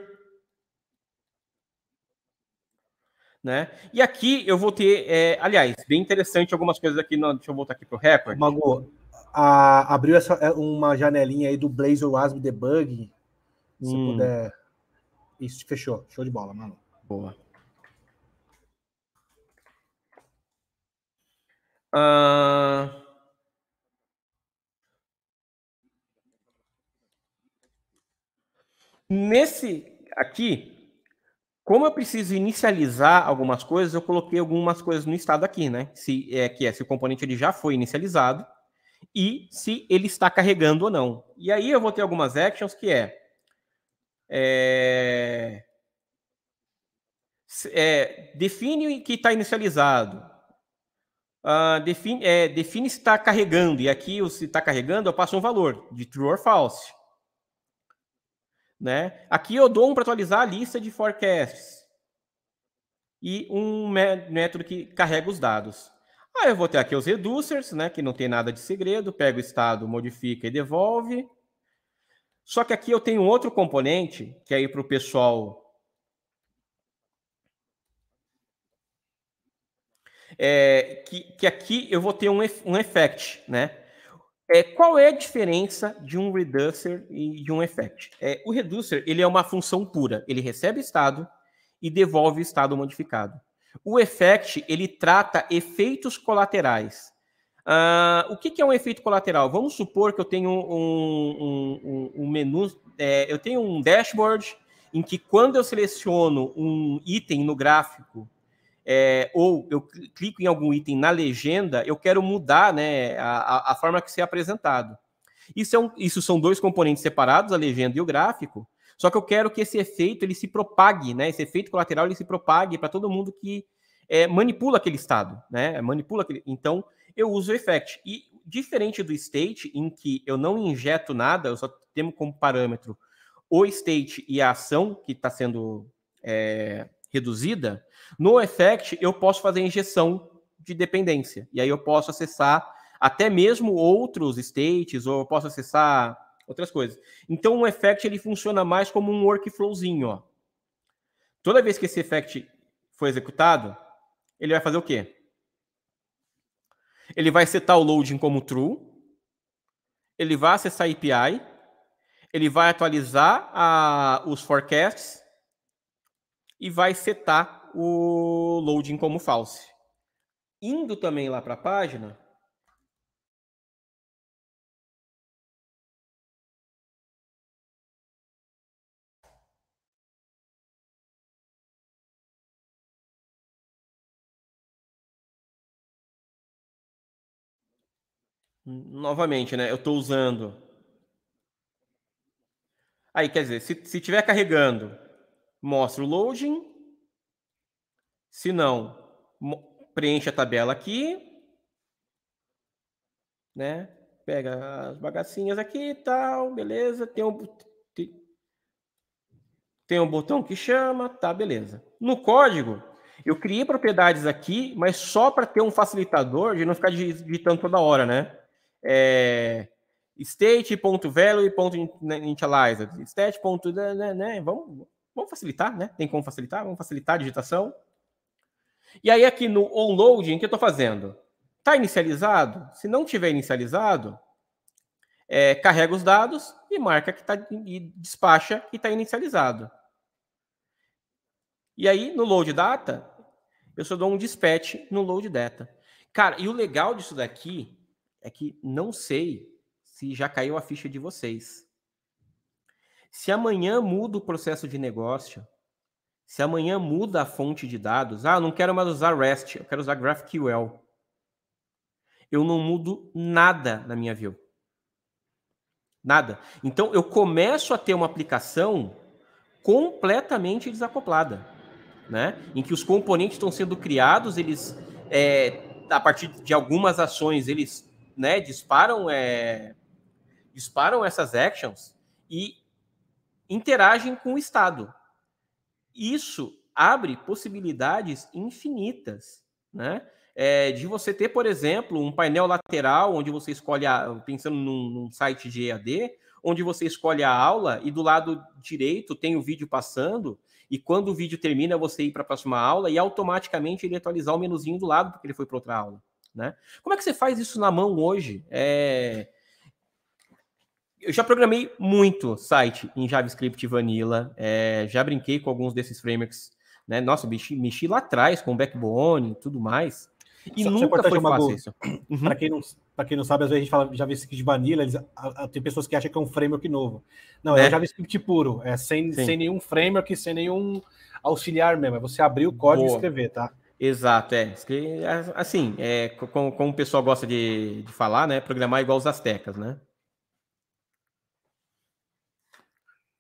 [SPEAKER 2] Né? E aqui eu vou ter, é, aliás, bem interessante algumas coisas aqui. No, deixa eu voltar aqui para o Record. Mago,
[SPEAKER 1] a, abriu essa, é, uma janelinha aí do Blazor WASM Debug. Se hum. puder. Isso, fechou. Show
[SPEAKER 2] de bola, mano. Boa. Uh... Nesse aqui, como eu preciso inicializar algumas coisas, eu coloquei algumas coisas no estado aqui, né? Se, é, que é se o componente ele já foi inicializado e se ele está carregando ou não. E aí eu vou ter algumas actions que é, é, é define que está inicializado, uh, define, é, define se está carregando, e aqui se está carregando eu passo um valor de true ou false. Né? Aqui eu dou um para atualizar a lista de forecasts e um método que carrega os dados. Aí eu vou ter aqui os reducers, né, que não tem nada de segredo, pega o estado, modifica e devolve. Só que aqui eu tenho outro componente, que aí é para o pessoal É, que, que, aqui eu vou ter um, um effect, né? É, qual é a diferença de um reducer e de um effect? É, o reducer ele é uma função pura, ele recebe estado e devolve estado modificado. O effect ele trata efeitos colaterais. Uh, o que, que, é um efeito colateral? Vamos supor que eu tenho um, um, um, um menu, é, eu tenho um dashboard em que quando eu seleciono um item no gráfico é, ou eu clico em algum item na legenda, eu quero mudar né, a, a forma que ser apresentado. Isso, é um, isso são dois componentes separados, a legenda e o gráfico, só que eu quero que esse efeito ele se propague, né? esse efeito colateral ele se propague para todo mundo que é, manipula aquele estado, né? manipula aquele... Então, eu uso o effect. E diferente do state, em que eu não injeto nada, eu só tenho como parâmetro o state e a ação que está sendo é, reduzida, no Effect, eu posso fazer injeção de dependência. E aí eu posso acessar até mesmo outros states, ou eu posso acessar outras coisas. Então, o Effect ele funciona mais como um workflowzinho. Ó. Toda vez que esse Effect for executado, ele vai fazer o quê? Ele vai setar o loading como true, ele vai acessar a API, ele vai atualizar a, os forecasts e vai setar o loading como false. Indo também lá para a página, Novamente, né? Eu estou usando. Aí, quer dizer, se estiver carregando, mostra o loading. Se não, preenche a tabela aqui, né? Pega as bagacinhas aqui e tal, beleza. Tem um, tem um botão que chama, tá, beleza. No código, eu criei propriedades aqui, mas só para ter um facilitador de não ficar digitando toda hora, né? É, state.value.initialized, state. Né né, né, né, vamos, vamos facilitar, né? Tem como facilitar? Vamos facilitar a digitação. E aí aqui no onloading, o que eu estou fazendo? Está inicializado? Se não tiver inicializado, é, carrega os dados e marca que está e despacha que está inicializado. E aí no load data, eu só dou um dispatch no load data. Cara, e o legal disso daqui é que não sei se já caiu a ficha de vocês. Se amanhã muda o processo de negócio, se amanhã muda a fonte de dados, ah, não quero mais usar REST, eu quero usar GraphQL. Eu não mudo nada na minha view. Nada. Então eu começo a ter uma aplicação completamente desacoplada, né? Em que os componentes estão sendo criados, eles é, a partir de algumas ações eles, né, disparam é, disparam essas actions e interagem com o estado. Isso abre possibilidades infinitas, né? É, de você ter, por exemplo, um painel lateral onde você escolhe, a, pensando num, num, site de EAD, onde você escolhe a aula e do lado direito tem o vídeo passando, e quando o vídeo termina, você ir para a próxima aula e automaticamente ele atualizar o menuzinho do lado, porque ele foi para outra aula. Né? Como é que você faz isso na mão hoje? É, eu já programei muito site em JavaScript Vanilla, é, já brinquei com alguns desses frameworks, né? Nossa, mexi, mexi lá atrás com backbone e tudo mais. E Só, nunca foi fácil go... isso. Uhum. Para quem, não,
[SPEAKER 1] quem não sabe, às vezes a gente fala JavaScript Vanilla, eles, a, a, tem pessoas que acham que é um framework novo. Não, é, é JavaScript puro, é sem, sem nenhum framework, sem nenhum auxiliar mesmo. É você abrir o código Boa. e escrever, tá?
[SPEAKER 2] Exato, é. Assim, é, como, como o pessoal gosta de, de falar, né? Programar é igual os astecas, né?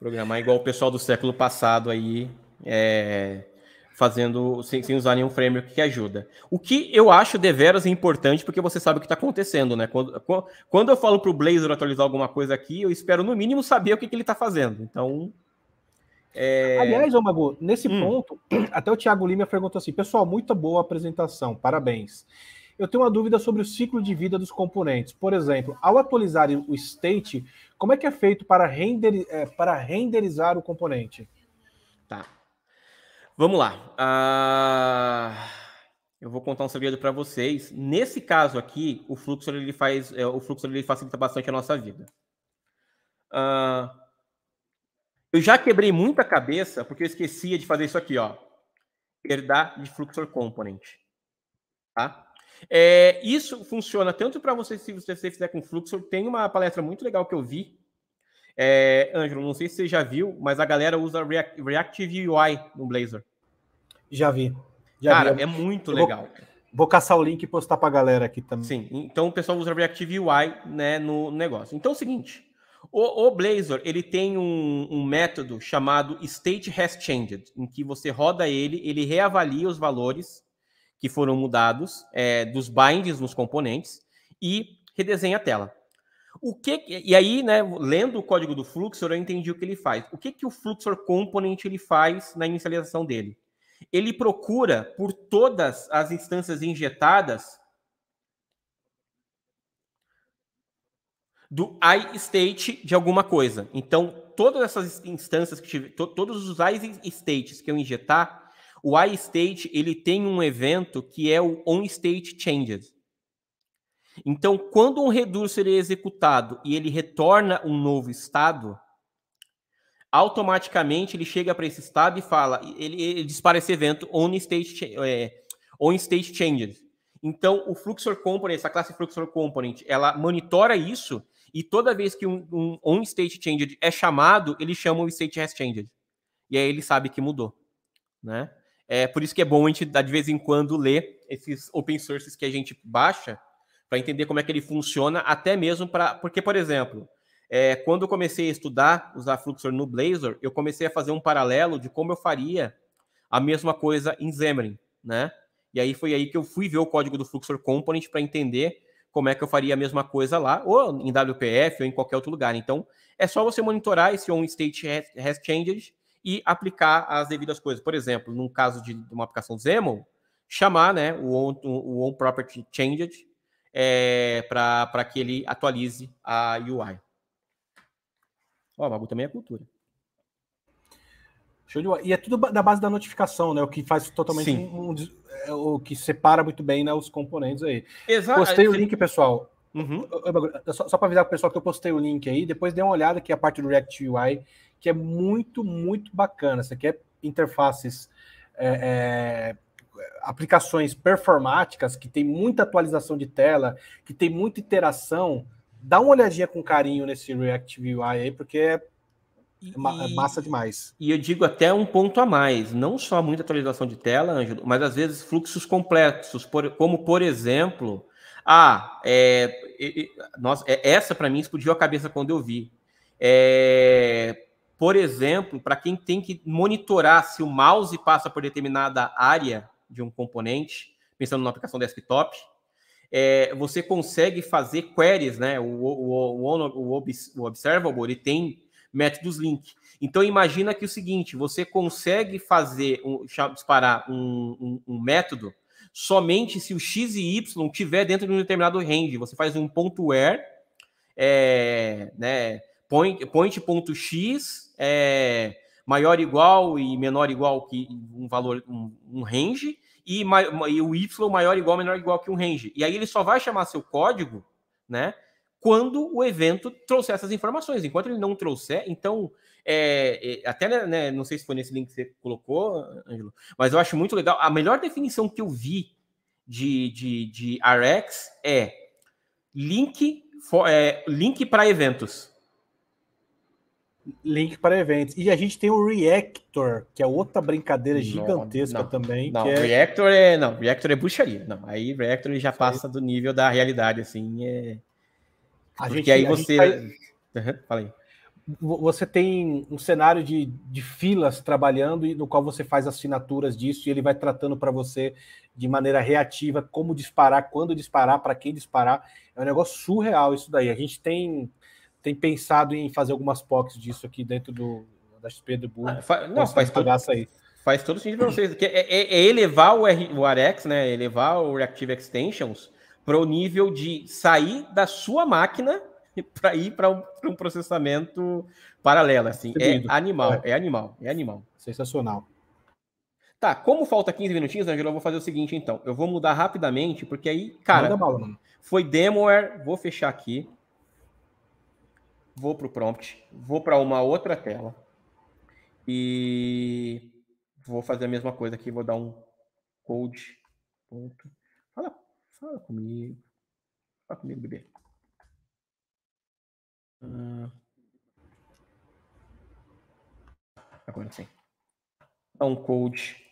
[SPEAKER 2] Programar igual o pessoal do século passado aí, é, fazendo sem, sem, usar nenhum framework que ajuda. O que eu acho deveras importante, porque você sabe o que está acontecendo, né? Quando, quando eu falo para o Blazor atualizar alguma coisa aqui, eu espero no mínimo saber o que, que ele está fazendo. Então. É... Aliás, ô Mago, nesse hum.
[SPEAKER 1] ponto, até o Thiago Lima perguntou assim: pessoal, muito boa apresentação, parabéns eu tenho uma dúvida sobre o ciclo de vida dos componentes. Por exemplo, ao atualizar o state, como é que é feito para, render, é, para renderizar o componente?
[SPEAKER 2] Tá. Vamos lá. Uh... Eu vou contar um segredo para vocês. Nesse caso aqui, o Fluxor ele faz, é, o Fluxor ele facilita bastante a nossa vida. Uh... eu já quebrei muita cabeça porque eu esquecia de fazer isso aqui, ó. Herdar de Fluxor Component, tá? É, isso funciona tanto para você, se você fizer com fluxo. Tem uma palestra muito legal que eu vi. É, Ângelo, não sei se você já viu, mas a galera usa React, Reactive UI no Blazor. Já vi. Já Cara, vi. é muito eu legal. Vou, vou, caçar o link e postar para a galera aqui também. Sim, então o pessoal usa Reactive UI né, no negócio. Então é o seguinte, o, o Blazor ele tem um, um método chamado State Has Changed, em que você roda ele, ele reavalia os valores que foram mudados é, dos binds nos componentes e redesenha a tela. O que e aí, né, lendo o código do Fluxor, eu entendi o que ele faz. O que que o Fluxor Component ele faz na inicialização dele? Ele procura por todas as instâncias injetadas do iState de alguma coisa. Então, todas essas instâncias que tiver, to, todos os iStates que eu injetar, o iState ele tem um evento que é o on-state changes. Então, quando um reducer é executado e ele retorna um novo estado, automaticamente ele chega para esse estado e fala, ele, ele dispara esse evento on state, é, on state changes. Então, o Fluxor Component, essa classe Fluxor Component, ela monitora isso e toda vez que um, um on state é chamado, ele chama o state has changed. E aí ele sabe que mudou, né? É por isso que é bom a gente, de vez em quando, ler esses open sources que a gente baixa para entender como é que ele funciona, até mesmo para. Porque, por exemplo, é, quando eu comecei a estudar usar Fluxor no Blazor, eu comecei a fazer um paralelo de como eu faria a mesma coisa em Xamarin, né? E aí foi aí que eu fui ver o código do Fluxor Component para entender como é que eu faria a mesma coisa lá, ou em WPF, ou em qualquer outro lugar. Então, é só você monitorar esse on-state rest changed e aplicar as devidas coisas. Por exemplo, num caso de, uma aplicação Xamarin, chamar né, o, on, o on property changed é, para que ele atualize a UI. Ó, oh, o bagulho também é cultura. E é tudo da base da
[SPEAKER 1] notificação, né? O que faz totalmente um, um, é, o que separa muito bem né, os componentes aí. Exato. Postei o link, pessoal. Uhum. Só, só para avisar o pessoal que eu postei o link aí, depois dê uma olhada que é a parte do React UI que é muito, muito bacana. Você quer é interfaces, é, é, aplicações performáticas, que tem muita atualização de tela, que tem muita interação, dá uma olhadinha com carinho nesse React UI aí, porque é, é, é e, massa demais.
[SPEAKER 2] E eu digo até um ponto a mais, não só muita atualização de tela, Ângelo, mas às vezes fluxos complexos, por, como por exemplo, ah, é, é, nossa, é, essa para mim explodiu a cabeça quando eu vi. É, por exemplo, para quem tem que monitorar se o mouse passa por determinada área de um componente, pensando na aplicação desktop, é, você consegue fazer queries, né? O, o, o, o, o observable ele tem métodos link. Então imagina que o seguinte, você consegue fazer um, disparar um, um, um método somente se o x e y tiver dentro de um determinado range. Você faz um ponto where, é, né? Point, point.x é, maior igual e menor igual que um valor, um, um range, e, e, o Y maior igual menor igual que um range. E aí ele só vai chamar seu código, né? Quando o evento trouxer essas informações. Enquanto ele não trouxer, então. É, é até né, né, não sei se foi nesse link que você colocou, Ângelo, mas eu acho muito legal. A melhor definição que eu vi de, de, de RX é link, é, link para eventos. Link para eventos. E a gente tem o Reactor, que é outra brincadeira
[SPEAKER 1] gigantesca não, também. Não, que é...
[SPEAKER 2] Reactor é. Não, Reactor é bucharia. Não, aí Reactor já passa do nível da realidade, assim. É... A Porque gente, aí você. Gente uhum, fala aí.
[SPEAKER 1] Você tem um cenário de, de filas trabalhando, e no qual você faz assinaturas disso, e ele vai tratando para você de maneira reativa como disparar, quando disparar, para quem disparar. É um negócio surreal isso daí. A gente tem tem pensado em fazer
[SPEAKER 2] algumas POCs disso aqui dentro do, da XP do Burro. Ah, fa não, faz todo, aí. faz todo sentido para vocês. É, é, é, elevar o, R, o Rx, né? Elevar o Reactive Extensions para o nível de sair da sua máquina para ir para um, um, processamento paralelo. Assim. É animal, é. é. animal, é animal. Sensacional. Tá, como falta 15 minutinhos, Angelo, eu vou fazer o seguinte então. Eu vou mudar rapidamente, porque aí, cara, foi demoware, vou fechar aqui vou para o prompt, vou para uma outra tela e vou fazer a mesma coisa aqui, vou dar um code. Ponto.
[SPEAKER 1] Fala, fala
[SPEAKER 2] comigo. Fala comigo, bebê. Ah, agora sim. Dá um code.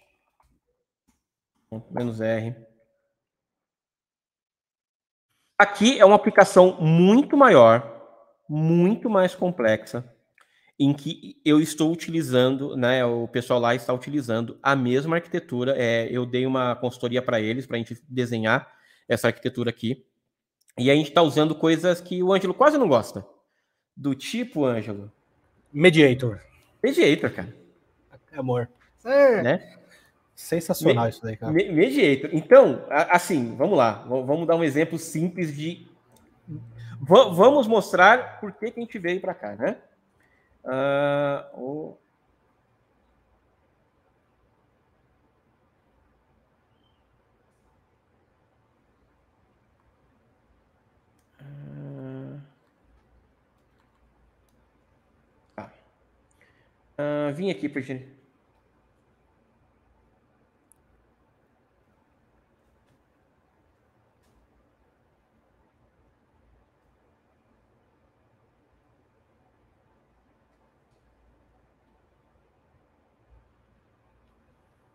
[SPEAKER 2] Menos R. Aqui é uma aplicação muito maior muito mais complexa, em que eu estou utilizando, né, o pessoal lá está utilizando a mesma arquitetura. É, eu dei uma consultoria para eles, para a gente desenhar essa arquitetura aqui. E a gente está usando coisas que o Ângelo quase não gosta. Do tipo, Ângelo? Mediator. Mediator, cara.
[SPEAKER 1] Amor. É. Né? Sensacional Me, isso daí, cara.
[SPEAKER 2] Mediator. Então, assim, vamos lá. Vamos dar um exemplo simples de V vamos mostrar por que, que a gente veio para cá, né? Uh, Uh, vim aqui, para gente.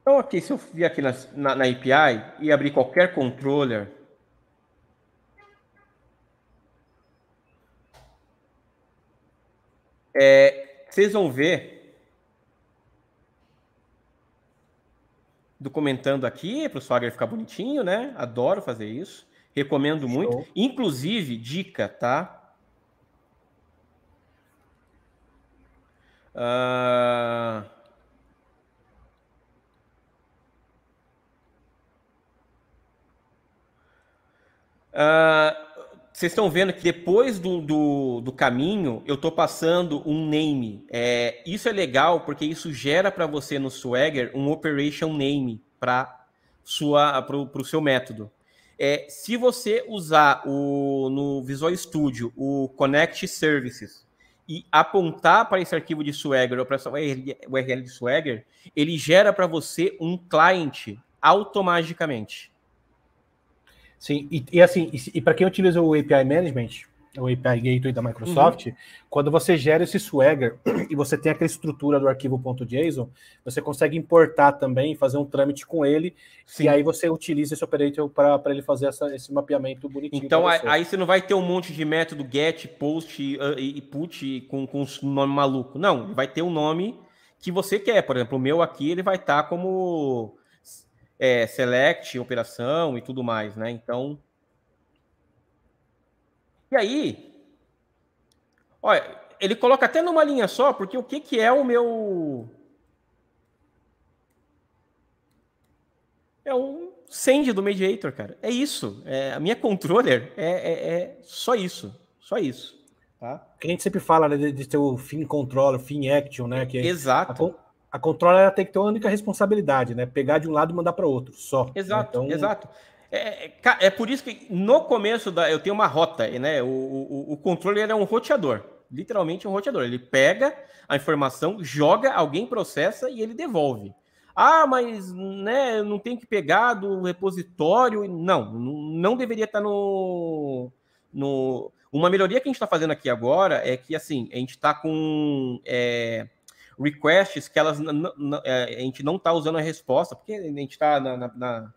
[SPEAKER 2] Então, aqui, se eu vir aqui na, na, na API e abrir qualquer controller, é, vocês vão ver documentando aqui para o Swagger ficar bonitinho, né? Adoro fazer isso, recomendo muito. Inclusive, dica, tá? Uh, Ah, vocês estão vendo que depois do, do, do caminho, eu estou passando um name. É, isso é legal porque isso gera para você no Swagger um operation name para o seu método. É, se você usar o, no Visual Studio o Connect Services e apontar para esse arquivo de Swagger ou para essa URL de Swagger, ele gera para você um client automaticamente. Sim, e, e
[SPEAKER 1] assim, e, e para quem utiliza o API Management, o API Gateway da Microsoft, uhum. quando você gera esse Swagger e você tem aquela estrutura do arquivo.json, você consegue importar também, fazer um trâmite com ele, Sim. e aí você utiliza esse operator para ele fazer essa, esse mapeamento
[SPEAKER 2] bonitinho. Então, você. aí você não vai ter um monte de método get, post e, uh, put com, com um nome maluco. Não, vai ter um nome que você quer. Por exemplo, o meu aqui, ele vai estar tá como é, select, operação e tudo mais, né? Então. E aí. Olha, ele coloca até numa linha só, porque o que, que é o meu. É um send do mediator, cara. É isso. É, a minha controller é, é, é só isso. Só isso. Tá? Que a gente sempre fala né, de, de
[SPEAKER 1] ter o fin controller, fin action, né? Que é Exato. A, a controla tem que ter uma única responsabilidade,
[SPEAKER 2] né? Pegar de um lado e mandar para outro, só. Né? Exato, então... exato. É, é, é, por isso que no começo da, eu tenho uma rota, né? O, o, o controle é um roteador, literalmente um roteador. Ele pega a informação, joga, alguém processa e ele devolve. Ah, mas né, não tem que pegar do repositório. Não, não deveria estar tá no. no... Uma melhoria que a gente está fazendo aqui agora é que assim, a gente está com. É requests que elas é, a gente não está usando a resposta, porque a gente está na, na, na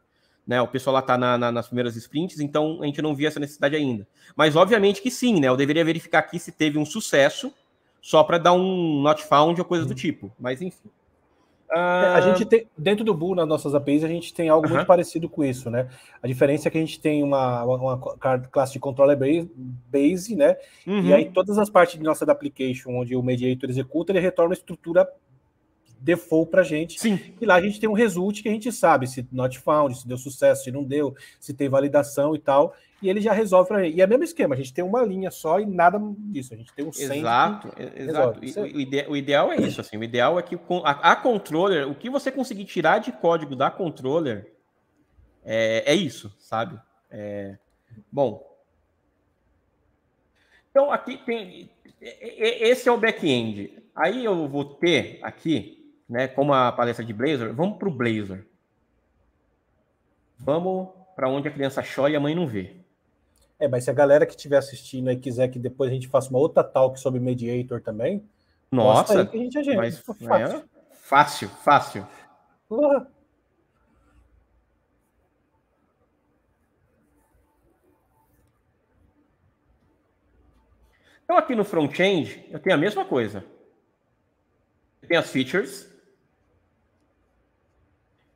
[SPEAKER 2] né, o pessoal lá está na, na, nas primeiras sprints, então a gente não via essa necessidade ainda. Mas obviamente que sim, né? Eu deveria verificar aqui se teve um sucesso, só para dar um not found ou coisa do tipo. Mas enfim.
[SPEAKER 1] É, a gente ah, tem, dentro do Bull, nas nossas APIs, a gente tem algo uhum. muito parecido com isso, né? A diferença é que a gente tem uma, uma classe de controller base, né? Uhum. E aí uhum. todas as partes de nossa application, onde o mediator executa, ele retorna a estrutura default para gente. Sim. E lá a gente tem um result que a gente sabe se not found, se deu sucesso, se não deu, se tem validação e tal e ele já resolve E é o mesmo esquema, a gente tem uma linha só e nada disso, a gente tem um centro. Exato,
[SPEAKER 2] exato. E, o, ide, o, ideal é isso, assim, o ideal é que a, a, controller, o que você conseguir tirar de código da controller é, é isso, sabe? É, bom. Então, aqui tem. Esse é o back-end. Aí eu vou ter aqui, né, como a palestra de Blazor, vamos para o Blazor. Vamos para onde a criança chora e a mãe não vê.
[SPEAKER 1] É, mas se a galera que estiver assistindo aí quiser que depois a gente faça uma outra talk sobre Mediator
[SPEAKER 2] também, nossa, que a gente agenda. É mas, fácil. É? fácil, fácil. Uh. Então aqui no front-end, eu tenho a mesma coisa. Eu tenho as features.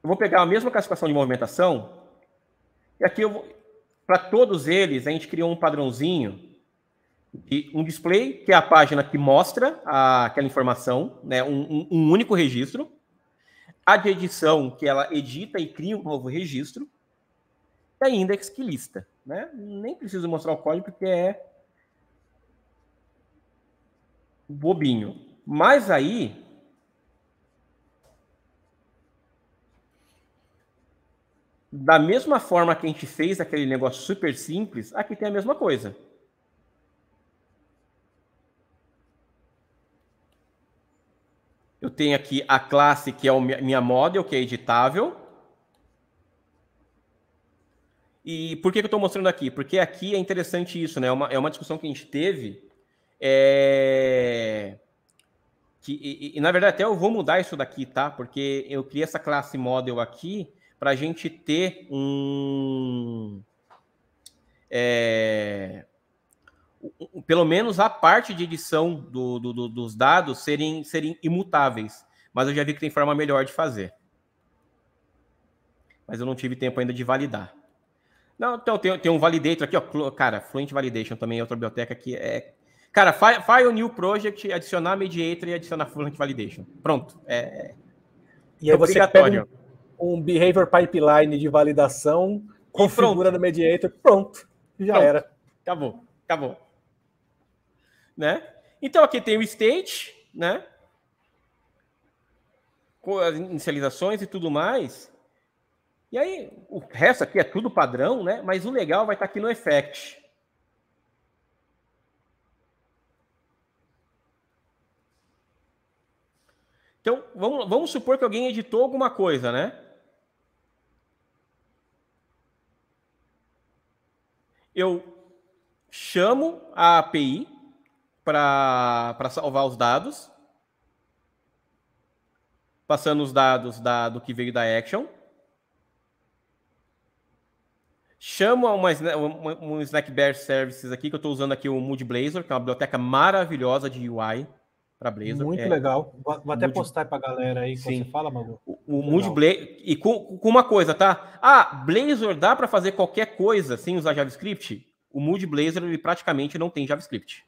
[SPEAKER 2] Eu vou pegar a mesma classificação de movimentação. E aqui eu vou, para todos eles, a gente criou um padrãozinho de um display, que é a página que mostra a, aquela informação, né? Um, um, único registro. A de edição, que ela edita e cria um novo registro. E a index que lista. Né? Nem preciso mostrar o código, porque é bobinho. Mas aí, da mesma forma que a gente fez aquele negócio super simples, aqui tem a mesma coisa. Eu tenho aqui a classe que é a minha model, que é editável. E por que, eu estou mostrando aqui? Porque aqui é interessante isso, né? É uma, é uma discussão que a gente teve. É... Que, e, e, na verdade, até eu vou mudar isso daqui, tá? Porque eu criei essa classe model aqui para a gente ter um. É, pelo menos a parte de edição do, do, do, dos dados serem, serem imutáveis. Mas eu já vi que tem forma melhor de fazer. Mas eu não tive tempo ainda de validar. Não, então tem, tem um validator aqui, ó. Cara, Fluent Validation também é outra biblioteca que é. Cara, file, new project, adicionar mediator e adicionar Fluent Validation. Pronto. É.
[SPEAKER 1] E é obrigatório. Você pega um behavior pipeline de validação, configura no mediator, pronto,
[SPEAKER 2] já pronto. era. Acabou, acabou. Né? Então aqui tem o state, né? Com as inicializações e tudo mais. E aí, o resto aqui é tudo padrão, né? Mas o legal vai estar aqui no effect. Então, vamos, vamos supor que alguém editou alguma coisa, né? eu chamo a API para salvar os dados, passando os dados da, do que veio da action. Chamo uma, uma, um Snack Bear Services aqui, que eu estou usando aqui o Mood Blazor, que é uma biblioteca maravilhosa de UI para Blazor. Muito é, legal.
[SPEAKER 1] Vou, vou até postar para a galera aí que você fala, Manu.
[SPEAKER 2] O, o e com, com, uma coisa, tá? Ah, Blazor dá para fazer qualquer coisa sem usar JavaScript? O Mood Blazor ele praticamente não tem JavaScript.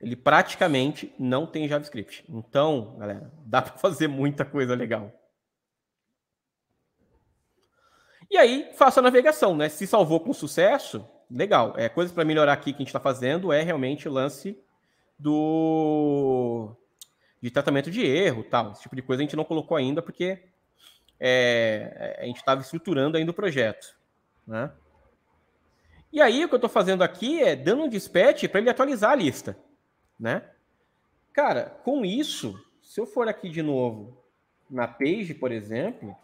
[SPEAKER 2] Ele praticamente não tem JavaScript. Então, galera, dá para fazer muita coisa legal. E aí, faça a navegação, né? Se salvou com sucesso, legal. É, coisas para melhorar aqui que a gente está fazendo é realmente o lance do de tratamento de erro, tal. Esse tipo de coisa a gente não colocou ainda porque é, a gente estava estruturando ainda o projeto, né? E aí o que eu estou fazendo aqui é dando um dispatch para ele atualizar a lista, né? Cara, com isso, se eu for aqui de novo na page, por exemplo,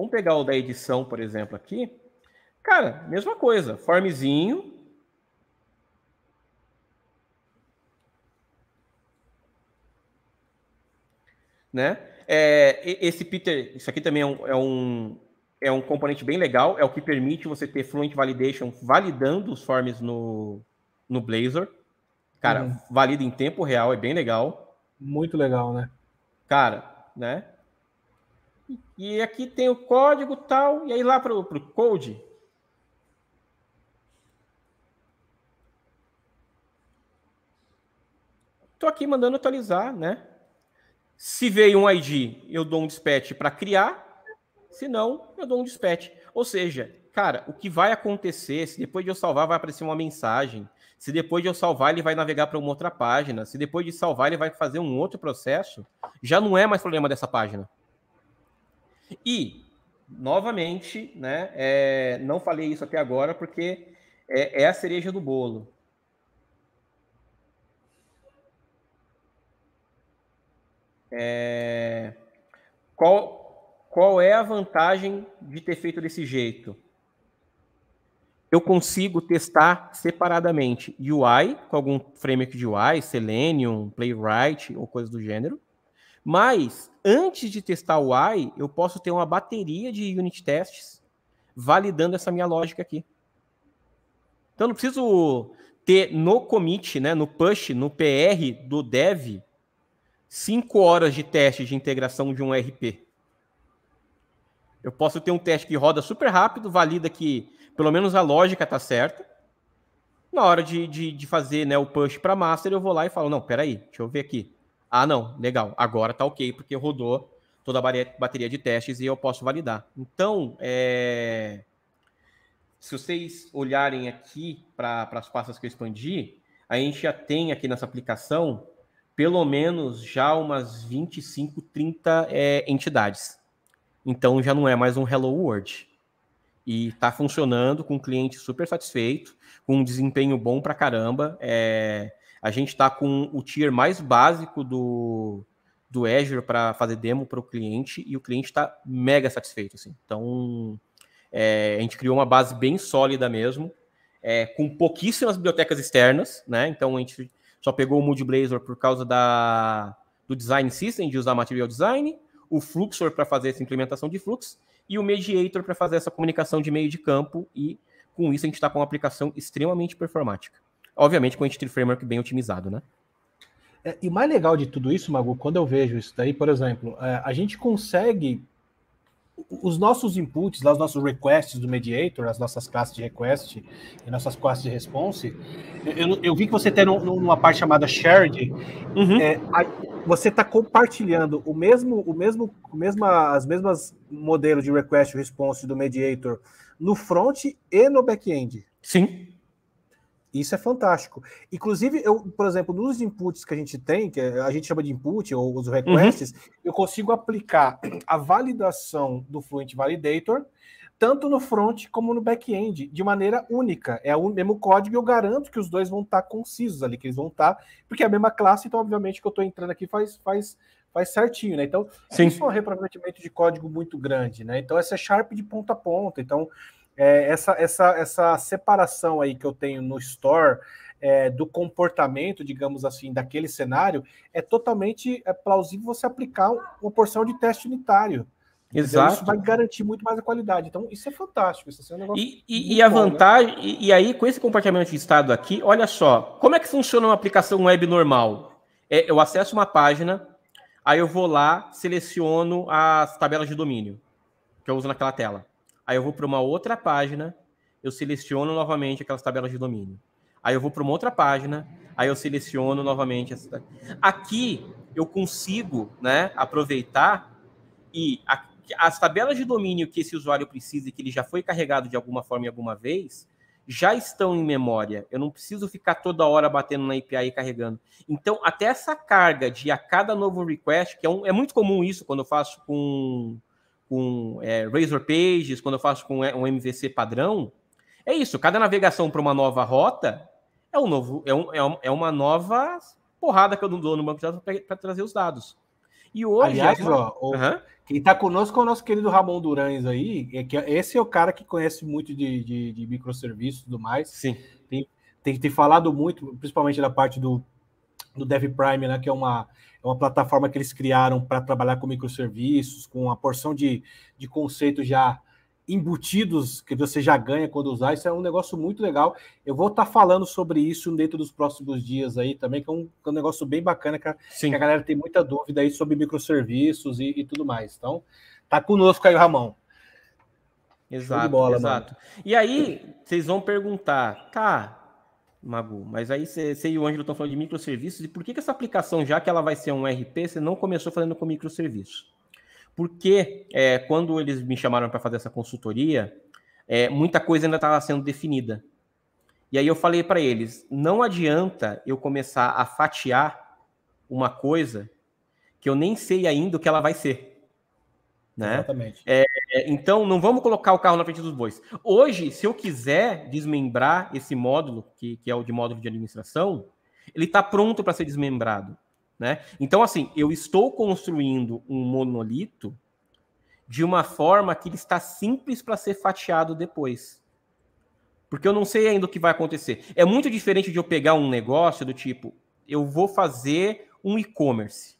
[SPEAKER 2] Vamos pegar o da edição, por exemplo, aqui. Cara, mesma coisa. Formzinho. Né? É, esse Peter, isso aqui também é um, é um, é, um, componente bem legal. É o que permite você ter Fluent Validation validando os forms no, no Blazor. Cara, hum. valida em tempo real, é bem legal. Muito legal, né? Cara, né? e aqui tem o código tal, e aí lá para o code. Estou aqui mandando atualizar, né? Se veio um ID, eu dou um dispatch para criar, se não, eu dou um dispatch. Ou seja, cara, o que vai acontecer se depois de eu salvar vai aparecer uma mensagem, se depois de eu salvar ele vai navegar para uma outra página, se depois de salvar ele vai fazer um outro processo, já não é mais problema dessa página. E, novamente, né, é, não falei isso até agora porque é, é a cereja do bolo. É, qual, qual é a vantagem de ter feito desse jeito? Eu consigo testar separadamente UI, com algum framework de UI, Selenium, Playwright ou coisa do gênero mas antes de testar o AI, eu posso ter uma bateria de unit tests validando essa minha lógica aqui. Então não preciso ter no commit, né, no push, no PR do dev, cinco horas de teste de integração de um RP. Eu posso ter um teste que roda super rápido, valida que pelo menos a lógica está certa. Na hora de, de, de, fazer né, o push para master, eu vou lá e falo, não, peraí, deixa eu ver aqui. Ah, não, legal, agora tá ok, porque rodou toda a bateria de testes e eu posso validar. Então, é... se vocês olharem aqui para as pastas que eu expandi, a gente já tem aqui nessa aplicação pelo menos já umas 25, 30 é, entidades. Então já não é mais um Hello World. E está funcionando com um cliente super satisfeito, com um desempenho bom para caramba. É... A gente está com o tier mais básico do, do Azure para fazer demo para o cliente e o cliente está mega satisfeito. Assim. Então, é, a gente criou uma base bem sólida mesmo, é, com pouquíssimas bibliotecas externas. Né? Então, a gente só pegou o Mood Blazor por causa da, do Design System, de usar Material Design, o Fluxor para fazer essa implementação de fluxo e o Mediator para fazer essa comunicação de meio de campo. E com isso, a gente está com uma aplicação extremamente performática obviamente com o Entity Framework bem otimizado, né?
[SPEAKER 1] É, e o mais legal de tudo isso, Mago, quando eu vejo isso daí, por exemplo, é, a gente consegue os nossos inputs, lá, os nossos requests do Mediator, as nossas classes de request e nossas classes de response, eu, eu vi que você tem numa parte chamada shared, uhum. é, a, você está compartilhando o mesmo, o mesmo, o mesma, as mesmas modelos de request e response do Mediator no front e no back-end. Sim. Isso é fantástico. Inclusive, eu, por exemplo, nos inputs que a gente tem, que a gente chama de input ou os uhum. requests, uhum. eu consigo aplicar a validação do Fluent Validator tanto no front como no back-end, de maneira única. É o mesmo código e eu garanto que os dois vão estar concisos ali, que eles vão estar, porque é a mesma classe, então, obviamente, que eu estou entrando aqui faz, faz, faz certinho, né? Então, Sim. isso é um reaproveitamento de código muito grande, né? Então, essa é Sharp de ponta a ponta. Então, é, essa, essa, essa separação aí que eu tenho no store é, do comportamento, digamos assim, daquele cenário, é totalmente é plausível você aplicar uma porção de teste unitário.
[SPEAKER 2] Exato. Isso vai
[SPEAKER 1] garantir muito mais a qualidade. Então, isso é fantástico. Isso assim, é um negócio e, e, e a bom, né?
[SPEAKER 2] vantagem, né? e, e, aí, com esse compartilhamento de estado aqui, olha só, como é que funciona uma aplicação web normal? É, eu acesso uma página, aí eu vou lá, seleciono as tabelas de domínio que eu uso naquela tela. Aí eu vou para uma outra página, eu seleciono novamente aquelas tabelas de domínio. Aí eu vou para uma outra página, aí eu seleciono novamente. Essa... Aqui eu consigo né, aproveitar e a, as tabelas de domínio que esse usuário precisa e que ele já foi carregado de alguma forma e alguma vez, já estão em memória. Eu não preciso ficar toda hora batendo na API e carregando. Então, até essa carga de a cada novo request, que é, um, é muito comum isso quando eu faço com com é, Razor Pages, quando eu faço com é, um MVC padrão, é isso. Cada navegação para uma nova rota é um novo, é, um, é, um, é uma nova porrada que eu dou no banco de dados para trazer os dados. E hoje. Aliás, uma... ó, o... uhum. quem
[SPEAKER 1] está conosco é o nosso querido Ramon Durães aí, é que é, esse é o cara que conhece muito de, de, de microserviços e tudo mais. Sim. Tem, tem, tem falado muito, principalmente da parte do do Dev Prime, né, que é uma, é uma plataforma que eles criaram para trabalhar com microserviços, com uma porção de, de conceitos já embutidos que você já ganha quando usar. Isso é um negócio muito legal. Eu vou estar tá falando sobre isso dentro dos próximos dias aí também, que é um, que é um negócio bem bacana, que a, que a, galera tem muita dúvida aí sobre microserviços e, e tudo mais. Então, tá conosco aí o Ramon.
[SPEAKER 2] Exato, bola, exato. Mano. E aí, vocês vão perguntar, tá, Magu. Mas aí você e o Ângelo estão falando de microserviços, e por que, que essa aplicação, já que ela vai ser um RP, você não começou fazendo com microserviços? Porque é, quando eles me chamaram para fazer essa consultoria, é, muita coisa ainda estava sendo definida. E aí eu falei para eles: não adianta eu começar a fatiar uma coisa que eu nem sei ainda o que ela vai ser. Né? Exatamente. É, é, então, não vamos colocar o carro na frente dos bois. Hoje, se eu quiser desmembrar esse módulo, que, que é o de módulo de administração, ele está pronto para ser desmembrado. Né? Então, assim, eu estou construindo um monolito de uma forma que ele está simples para ser fatiado depois. Porque eu não sei ainda o que vai acontecer. É muito diferente de eu pegar um negócio do tipo, eu vou fazer um e-commerce.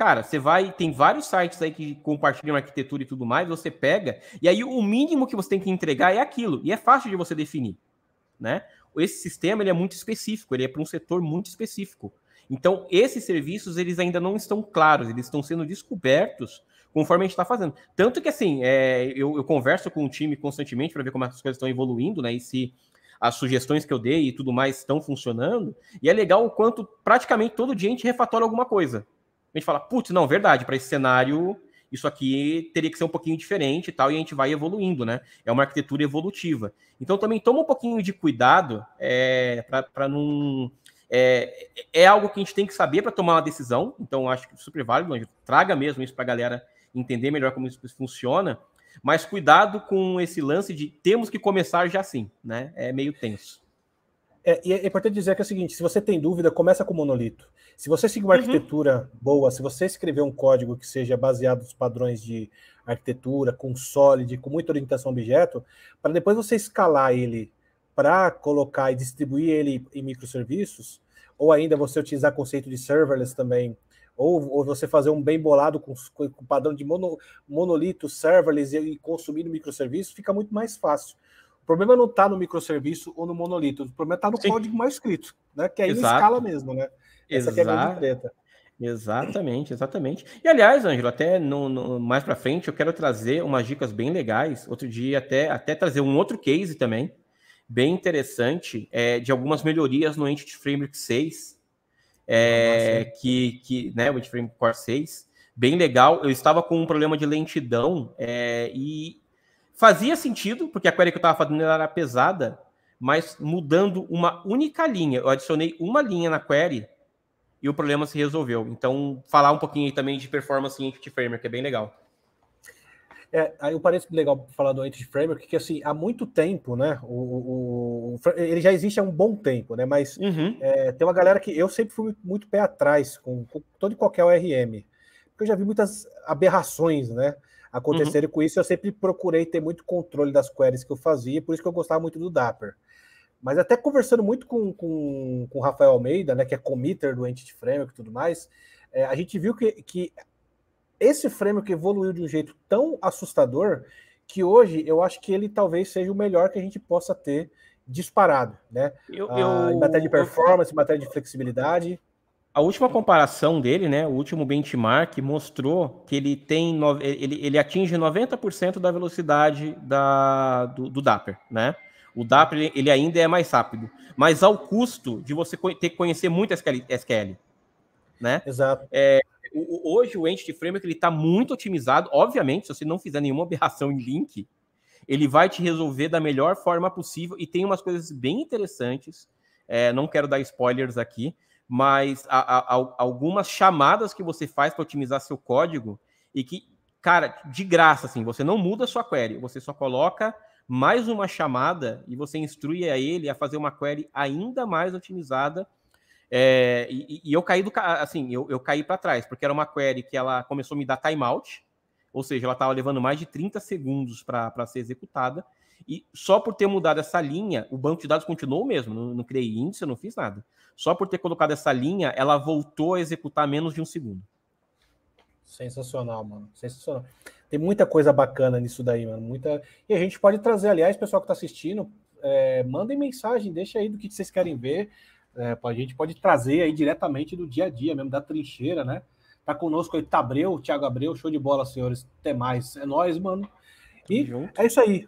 [SPEAKER 2] Cara, você vai, tem vários sites aí que compartilham arquitetura e tudo mais, você pega, e aí o mínimo que você tem que entregar é aquilo, e é fácil de você definir, né? Esse sistema ele é muito específico, ele é para um setor muito específico. Então, esses serviços, eles ainda não estão claros, eles estão sendo descobertos conforme a gente está fazendo. Tanto que, assim, é, eu, eu, converso com o time constantemente para ver como é as coisas estão evoluindo, né? E se as sugestões que eu dei e tudo mais estão funcionando. E é legal o quanto praticamente todo dia a gente refatora alguma coisa a gente fala, putz, não, verdade, para esse cenário isso aqui teria que ser um pouquinho diferente e tal, e a gente vai evoluindo, né? É uma arquitetura evolutiva. Então também toma um pouquinho de cuidado é, para não. É, é algo que a gente tem que saber para tomar uma decisão, então acho que super válido, Anjo. traga mesmo isso para a galera entender melhor como isso funciona, mas cuidado com esse lance de temos que começar já assim, né? É meio tenso.
[SPEAKER 1] É, é, é, importante dizer que é o seguinte: se você tem dúvida, começa com o monolito. Se você seguir uma uhum. arquitetura boa, se você escrever um código que seja baseado nos padrões de arquitetura, com solid, com muita orientação a objeto, para depois você escalar ele para colocar e distribuir ele em microserviços, ou ainda você utilizar conceito de serverless também, ou, ou você fazer um bem bolado com, com padrão de mono, monolito, serverless e, e consumindo microserviços, fica muito mais fácil problema não está no microserviço ou no monolito, o problema está no Sim. código mal escrito, né? Que aí Exato. escala mesmo, né?
[SPEAKER 2] Essa Exato. é a grande treta. Exatamente, exatamente. E aliás, Ângelo, até no, no, mais para frente eu quero trazer umas dicas bem legais. Outro dia até até trazer um outro case também, bem interessante, é, de algumas melhorias no Entity Framework 6, é, Nossa, ah, que, que, né, o Entity Framework Core 6, bem legal. Eu estava com um problema de lentidão é, e Fazia sentido, porque a query que eu estava fazendo era pesada, mas mudando uma única linha. Eu adicionei uma linha na query e o problema se resolveu. Então, falar um pouquinho aí também de performance em Entity Framework, que é bem legal.
[SPEAKER 1] É, eu pareço legal falar do Entity Framework, que assim, há muito tempo, né? O, o ele já existe há um bom tempo, né? Mas uhum. é, tem uma galera que eu sempre fui muito pé atrás com, com todo e qualquer ORM. Porque eu já vi muitas aberrações, né? acontecerem uhum. com isso. Eu sempre procurei ter muito controle das queries que eu fazia, por isso que eu gostava muito do Dapper. Mas até conversando muito com, com, com o Rafael Almeida, né, que é committer do Entity Framework e tudo mais, é, a gente viu que, que esse framework evoluiu de um jeito tão assustador que hoje eu acho que ele talvez seja o melhor que a gente possa ter disparado, né? Eu, ah, eu... Ah, em matéria de performance, em matéria de flexibilidade.
[SPEAKER 2] A última comparação dele, né, o último benchmark mostrou que ele tem no, ele, ele atinge 90% da velocidade da, do, do Dapper, né? O Dapper ele ainda é mais rápido, mas ao custo de você ter que conhecer muito SQL, SQL né? Exato. É, hoje o Entity Framework ele está muito otimizado. Obviamente, se você não fizer nenhuma aberração em link, ele vai te resolver da melhor forma possível e tem umas coisas bem interessantes. É, não quero dar spoilers aqui, mas a, a, a, algumas chamadas que você faz para otimizar seu código e que, cara, de graça, assim, você não muda a sua query, você só coloca mais uma chamada e você instrui a ele a fazer uma query ainda mais otimizada. É, e, e, eu caí do assim, eu, eu caí para trás, porque era uma query que ela começou a me dar timeout, ou seja, ela estava levando mais de 30 segundos para ser executada, e só por ter mudado essa linha, o banco de dados continuou mesmo, não, não criei índice, não fiz nada. Só por ter colocado essa linha, ela voltou a executar menos de um segundo.
[SPEAKER 1] Sensacional, mano. Sensacional. Tem muita coisa bacana nisso daí, mano. Muita... E a gente pode trazer, aliás, pessoal que está assistindo, é, mandem mensagem, deixa aí do que vocês querem ver. É, a gente pode trazer aí diretamente do dia a dia mesmo, da trincheira, né? Tá conosco aí Tabreu, Thiago Abreu, show de bola, senhores. Até mais. É nóis, mano. E é isso aí.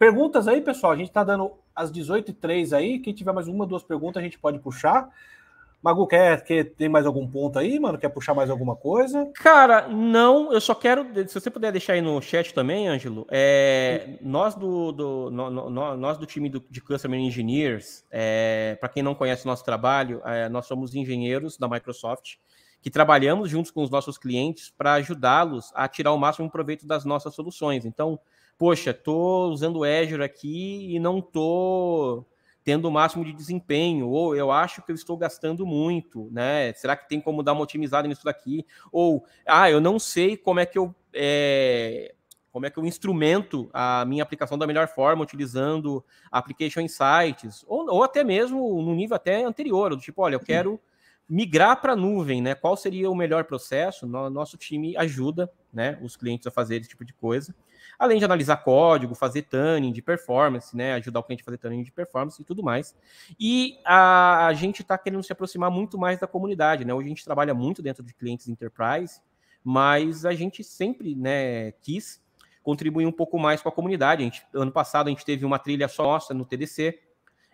[SPEAKER 1] Perguntas aí, pessoal. A gente está dando às 18 h 3 aí. Quem tiver mais uma, duas perguntas, a gente pode puxar. Magu, quer,
[SPEAKER 2] quer tem mais algum ponto aí, mano? Quer puxar mais alguma coisa? Cara, não, eu só quero. Se você puder deixar aí no chat também, Ângelo, é, nós, do, do no, no, nós do time do, de Customer Engineers, é, para quem não conhece o nosso trabalho, é, nós somos engenheiros da Microsoft que trabalhamos juntos com os nossos clientes para ajudá-los a tirar o máximo proveito das nossas soluções. Então, poxa, tô usando Azure aqui e não tô tendo o máximo de desempenho, ou eu acho que eu estou gastando muito, né? Será que tem como dar uma otimizada nisso daqui? Ou, ah, eu não sei como é que eu é, como é que eu instrumento a minha aplicação da melhor forma, utilizando Application Insights, ou, ou até mesmo no nível até anterior, do tipo, olha, eu uhum. quero migrar para a nuvem, né? Qual seria o melhor processo? Nosso time ajuda né, os clientes a fazer esse tipo de coisa além de analisar código, fazer tuning de performance, né, ajudar o cliente a fazer tuning de performance e tudo mais. E a, a gente está querendo se aproximar muito mais da comunidade, né? Hoje a gente trabalha muito dentro de clientes enterprise, mas a gente sempre, né, quis contribuir um pouco mais com a comunidade. A gente, ano passado a gente teve uma trilha só nossa no TDC.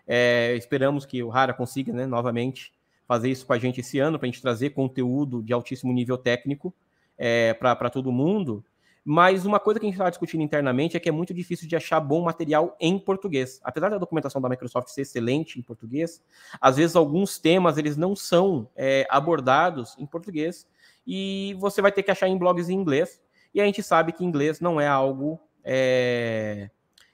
[SPEAKER 2] É, esperamos que o Rara consiga, né, novamente fazer isso com a gente esse ano para a gente trazer conteúdo de altíssimo nível técnico é, para todo mundo. Mas uma coisa que a gente está discutindo internamente é que é muito difícil de achar bom material em português. Apesar da documentação da Microsoft ser excelente em português, às vezes alguns temas eles não são é, abordados em português e você vai ter que achar em blogs em inglês. E a gente sabe que inglês não é algo é,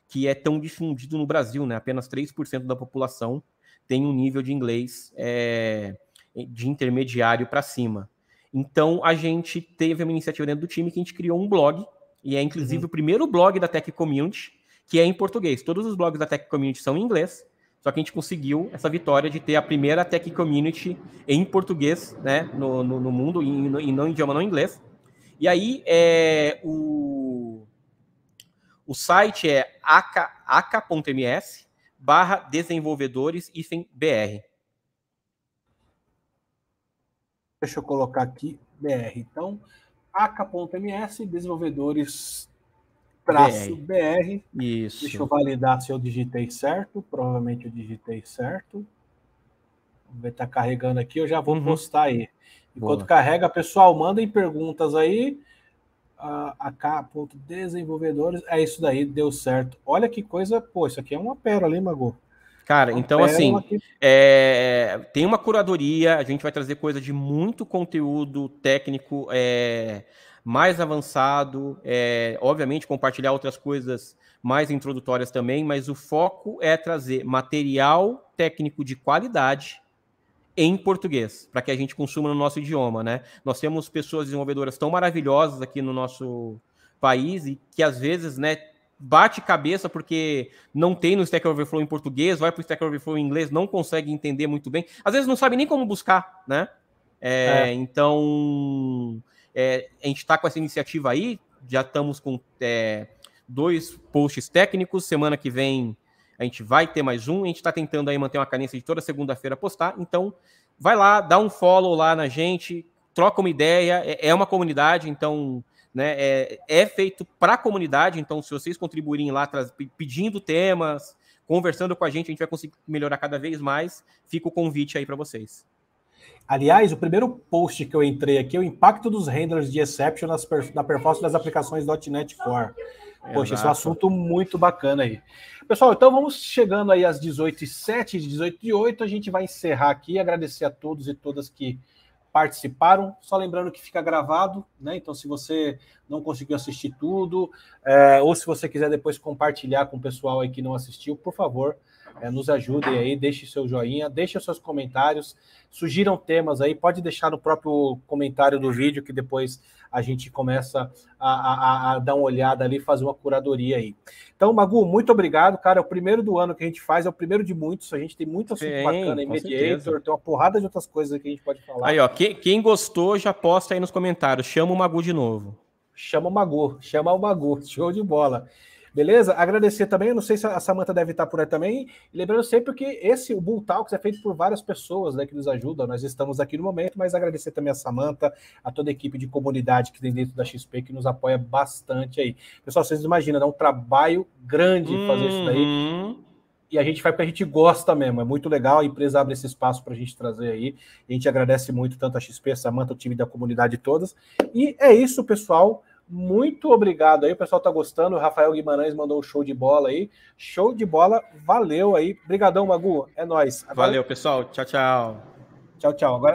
[SPEAKER 2] que é tão difundido no Brasil, né? Apenas 3% da população tem um nível de inglês é, de intermediário para cima. Então a gente teve uma iniciativa dentro do time que a gente criou um blog, e é inclusive uhum. o primeiro blog da Tech Community, que é em português. Todos os blogs da Tech Community são em inglês, só que a gente conseguiu essa vitória de ter a primeira Tech Community em português né, no, no, no mundo, e, não em idioma não inglês. E aí é, o, o site é ak.ms barra desenvolvedores-br. Deixa eu colocar aqui
[SPEAKER 1] BR. Então, AK.ms, desenvolvedores traço
[SPEAKER 2] BR. BR. Isso. Deixa eu
[SPEAKER 1] validar se eu digitei certo. Provavelmente eu digitei certo. Vai estar tá carregando aqui, eu já vou uhum. postar aí. Enquanto Boa. carrega, pessoal, mandem perguntas aí. Uh, AK.desenvolvedores. É isso daí, deu certo. Olha que coisa. Pô, isso aqui é uma pérola, hein, Magô? Cara, então assim,
[SPEAKER 2] é, tem uma curadoria, a gente vai trazer coisa de muito conteúdo técnico é, mais avançado, é, obviamente compartilhar outras coisas mais introdutórias também, mas o foco é trazer material técnico de qualidade em português, para que a gente consuma no nosso idioma, né? Nós temos pessoas desenvolvedoras tão maravilhosas aqui no nosso país e que às vezes, né, bate cabeça porque não tem no Stack Overflow em português, vai para o Stack Overflow em inglês, não consegue entender muito bem. Às vezes não sabe nem como buscar, né? É, é. Então, é, a gente está com essa iniciativa aí, já estamos com é, dois posts técnicos, semana que vem a gente vai ter mais um, a gente está tentando aí manter uma cadência de toda segunda-feira postar, então vai lá, dá um follow lá na gente, troca uma ideia, é, é uma comunidade, então né, é, é feito para a comunidade, então se vocês contribuírem lá pedindo temas, conversando com a gente, a gente vai conseguir melhorar cada vez mais. Fica o convite aí para vocês.
[SPEAKER 1] Aliás, o primeiro post que eu entrei aqui é o impacto dos renders de exception nas per na performance das aplicações .NET Core. É, Poxa, Exato. esse é um assunto muito bacana aí. Pessoal, então vamos chegando aí às 18h07, 18 e 08 a gente vai encerrar aqui, agradecer a todos e todas que participaram. Só lembrando que fica gravado, né? Então, se você não conseguiu assistir tudo, é, ou se você quiser depois compartilhar com o pessoal aí que não assistiu, por favor, é, nos ajudem aí, deixe seu joinha, deixe seus comentários, sugiram temas aí, pode deixar no próprio comentário do vídeo que depois a gente começa a, a, a, dar uma olhada ali, fazer uma curadoria aí. Então, Magu, muito obrigado, cara. É o primeiro do ano que a gente faz, é o primeiro de muitos. A gente tem muito assunto Sim, bacana, Mediator, tem uma porrada de outras coisas que a gente pode
[SPEAKER 2] falar. Aí, ó, quem, quem gostou já posta aí nos comentários. Chama o Magu de novo.
[SPEAKER 1] Chama o Magu, chama o Magu, show de bola. Beleza? Agradecer também, não sei se a Samanta deve estar por aí também. E lembrando sempre que esse, o Bull Talks, é feito por várias pessoas né, que nos ajudam. Nós estamos aqui no momento, mas agradecer também a Samanta, a toda a equipe de comunidade que tem dentro da XP, que nos apoia bastante aí. Pessoal, vocês imaginam, dá um trabalho grande uhum. fazer isso daí uhum. e a gente faz porque a gente gosta mesmo. É muito legal, a empresa abre esse espaço para a gente trazer aí. A gente agradece muito tanto a XP, Samanta, o time da comunidade todas. E é isso, pessoal. Muito obrigado aí, o pessoal tá gostando. O Rafael Guimarães mandou um show de bola aí. Show de bola, valeu aí. Obrigadão, Magu. É nós. Agora...
[SPEAKER 2] Valeu, pessoal. Tchau, tchau. Tchau, tchau. Agora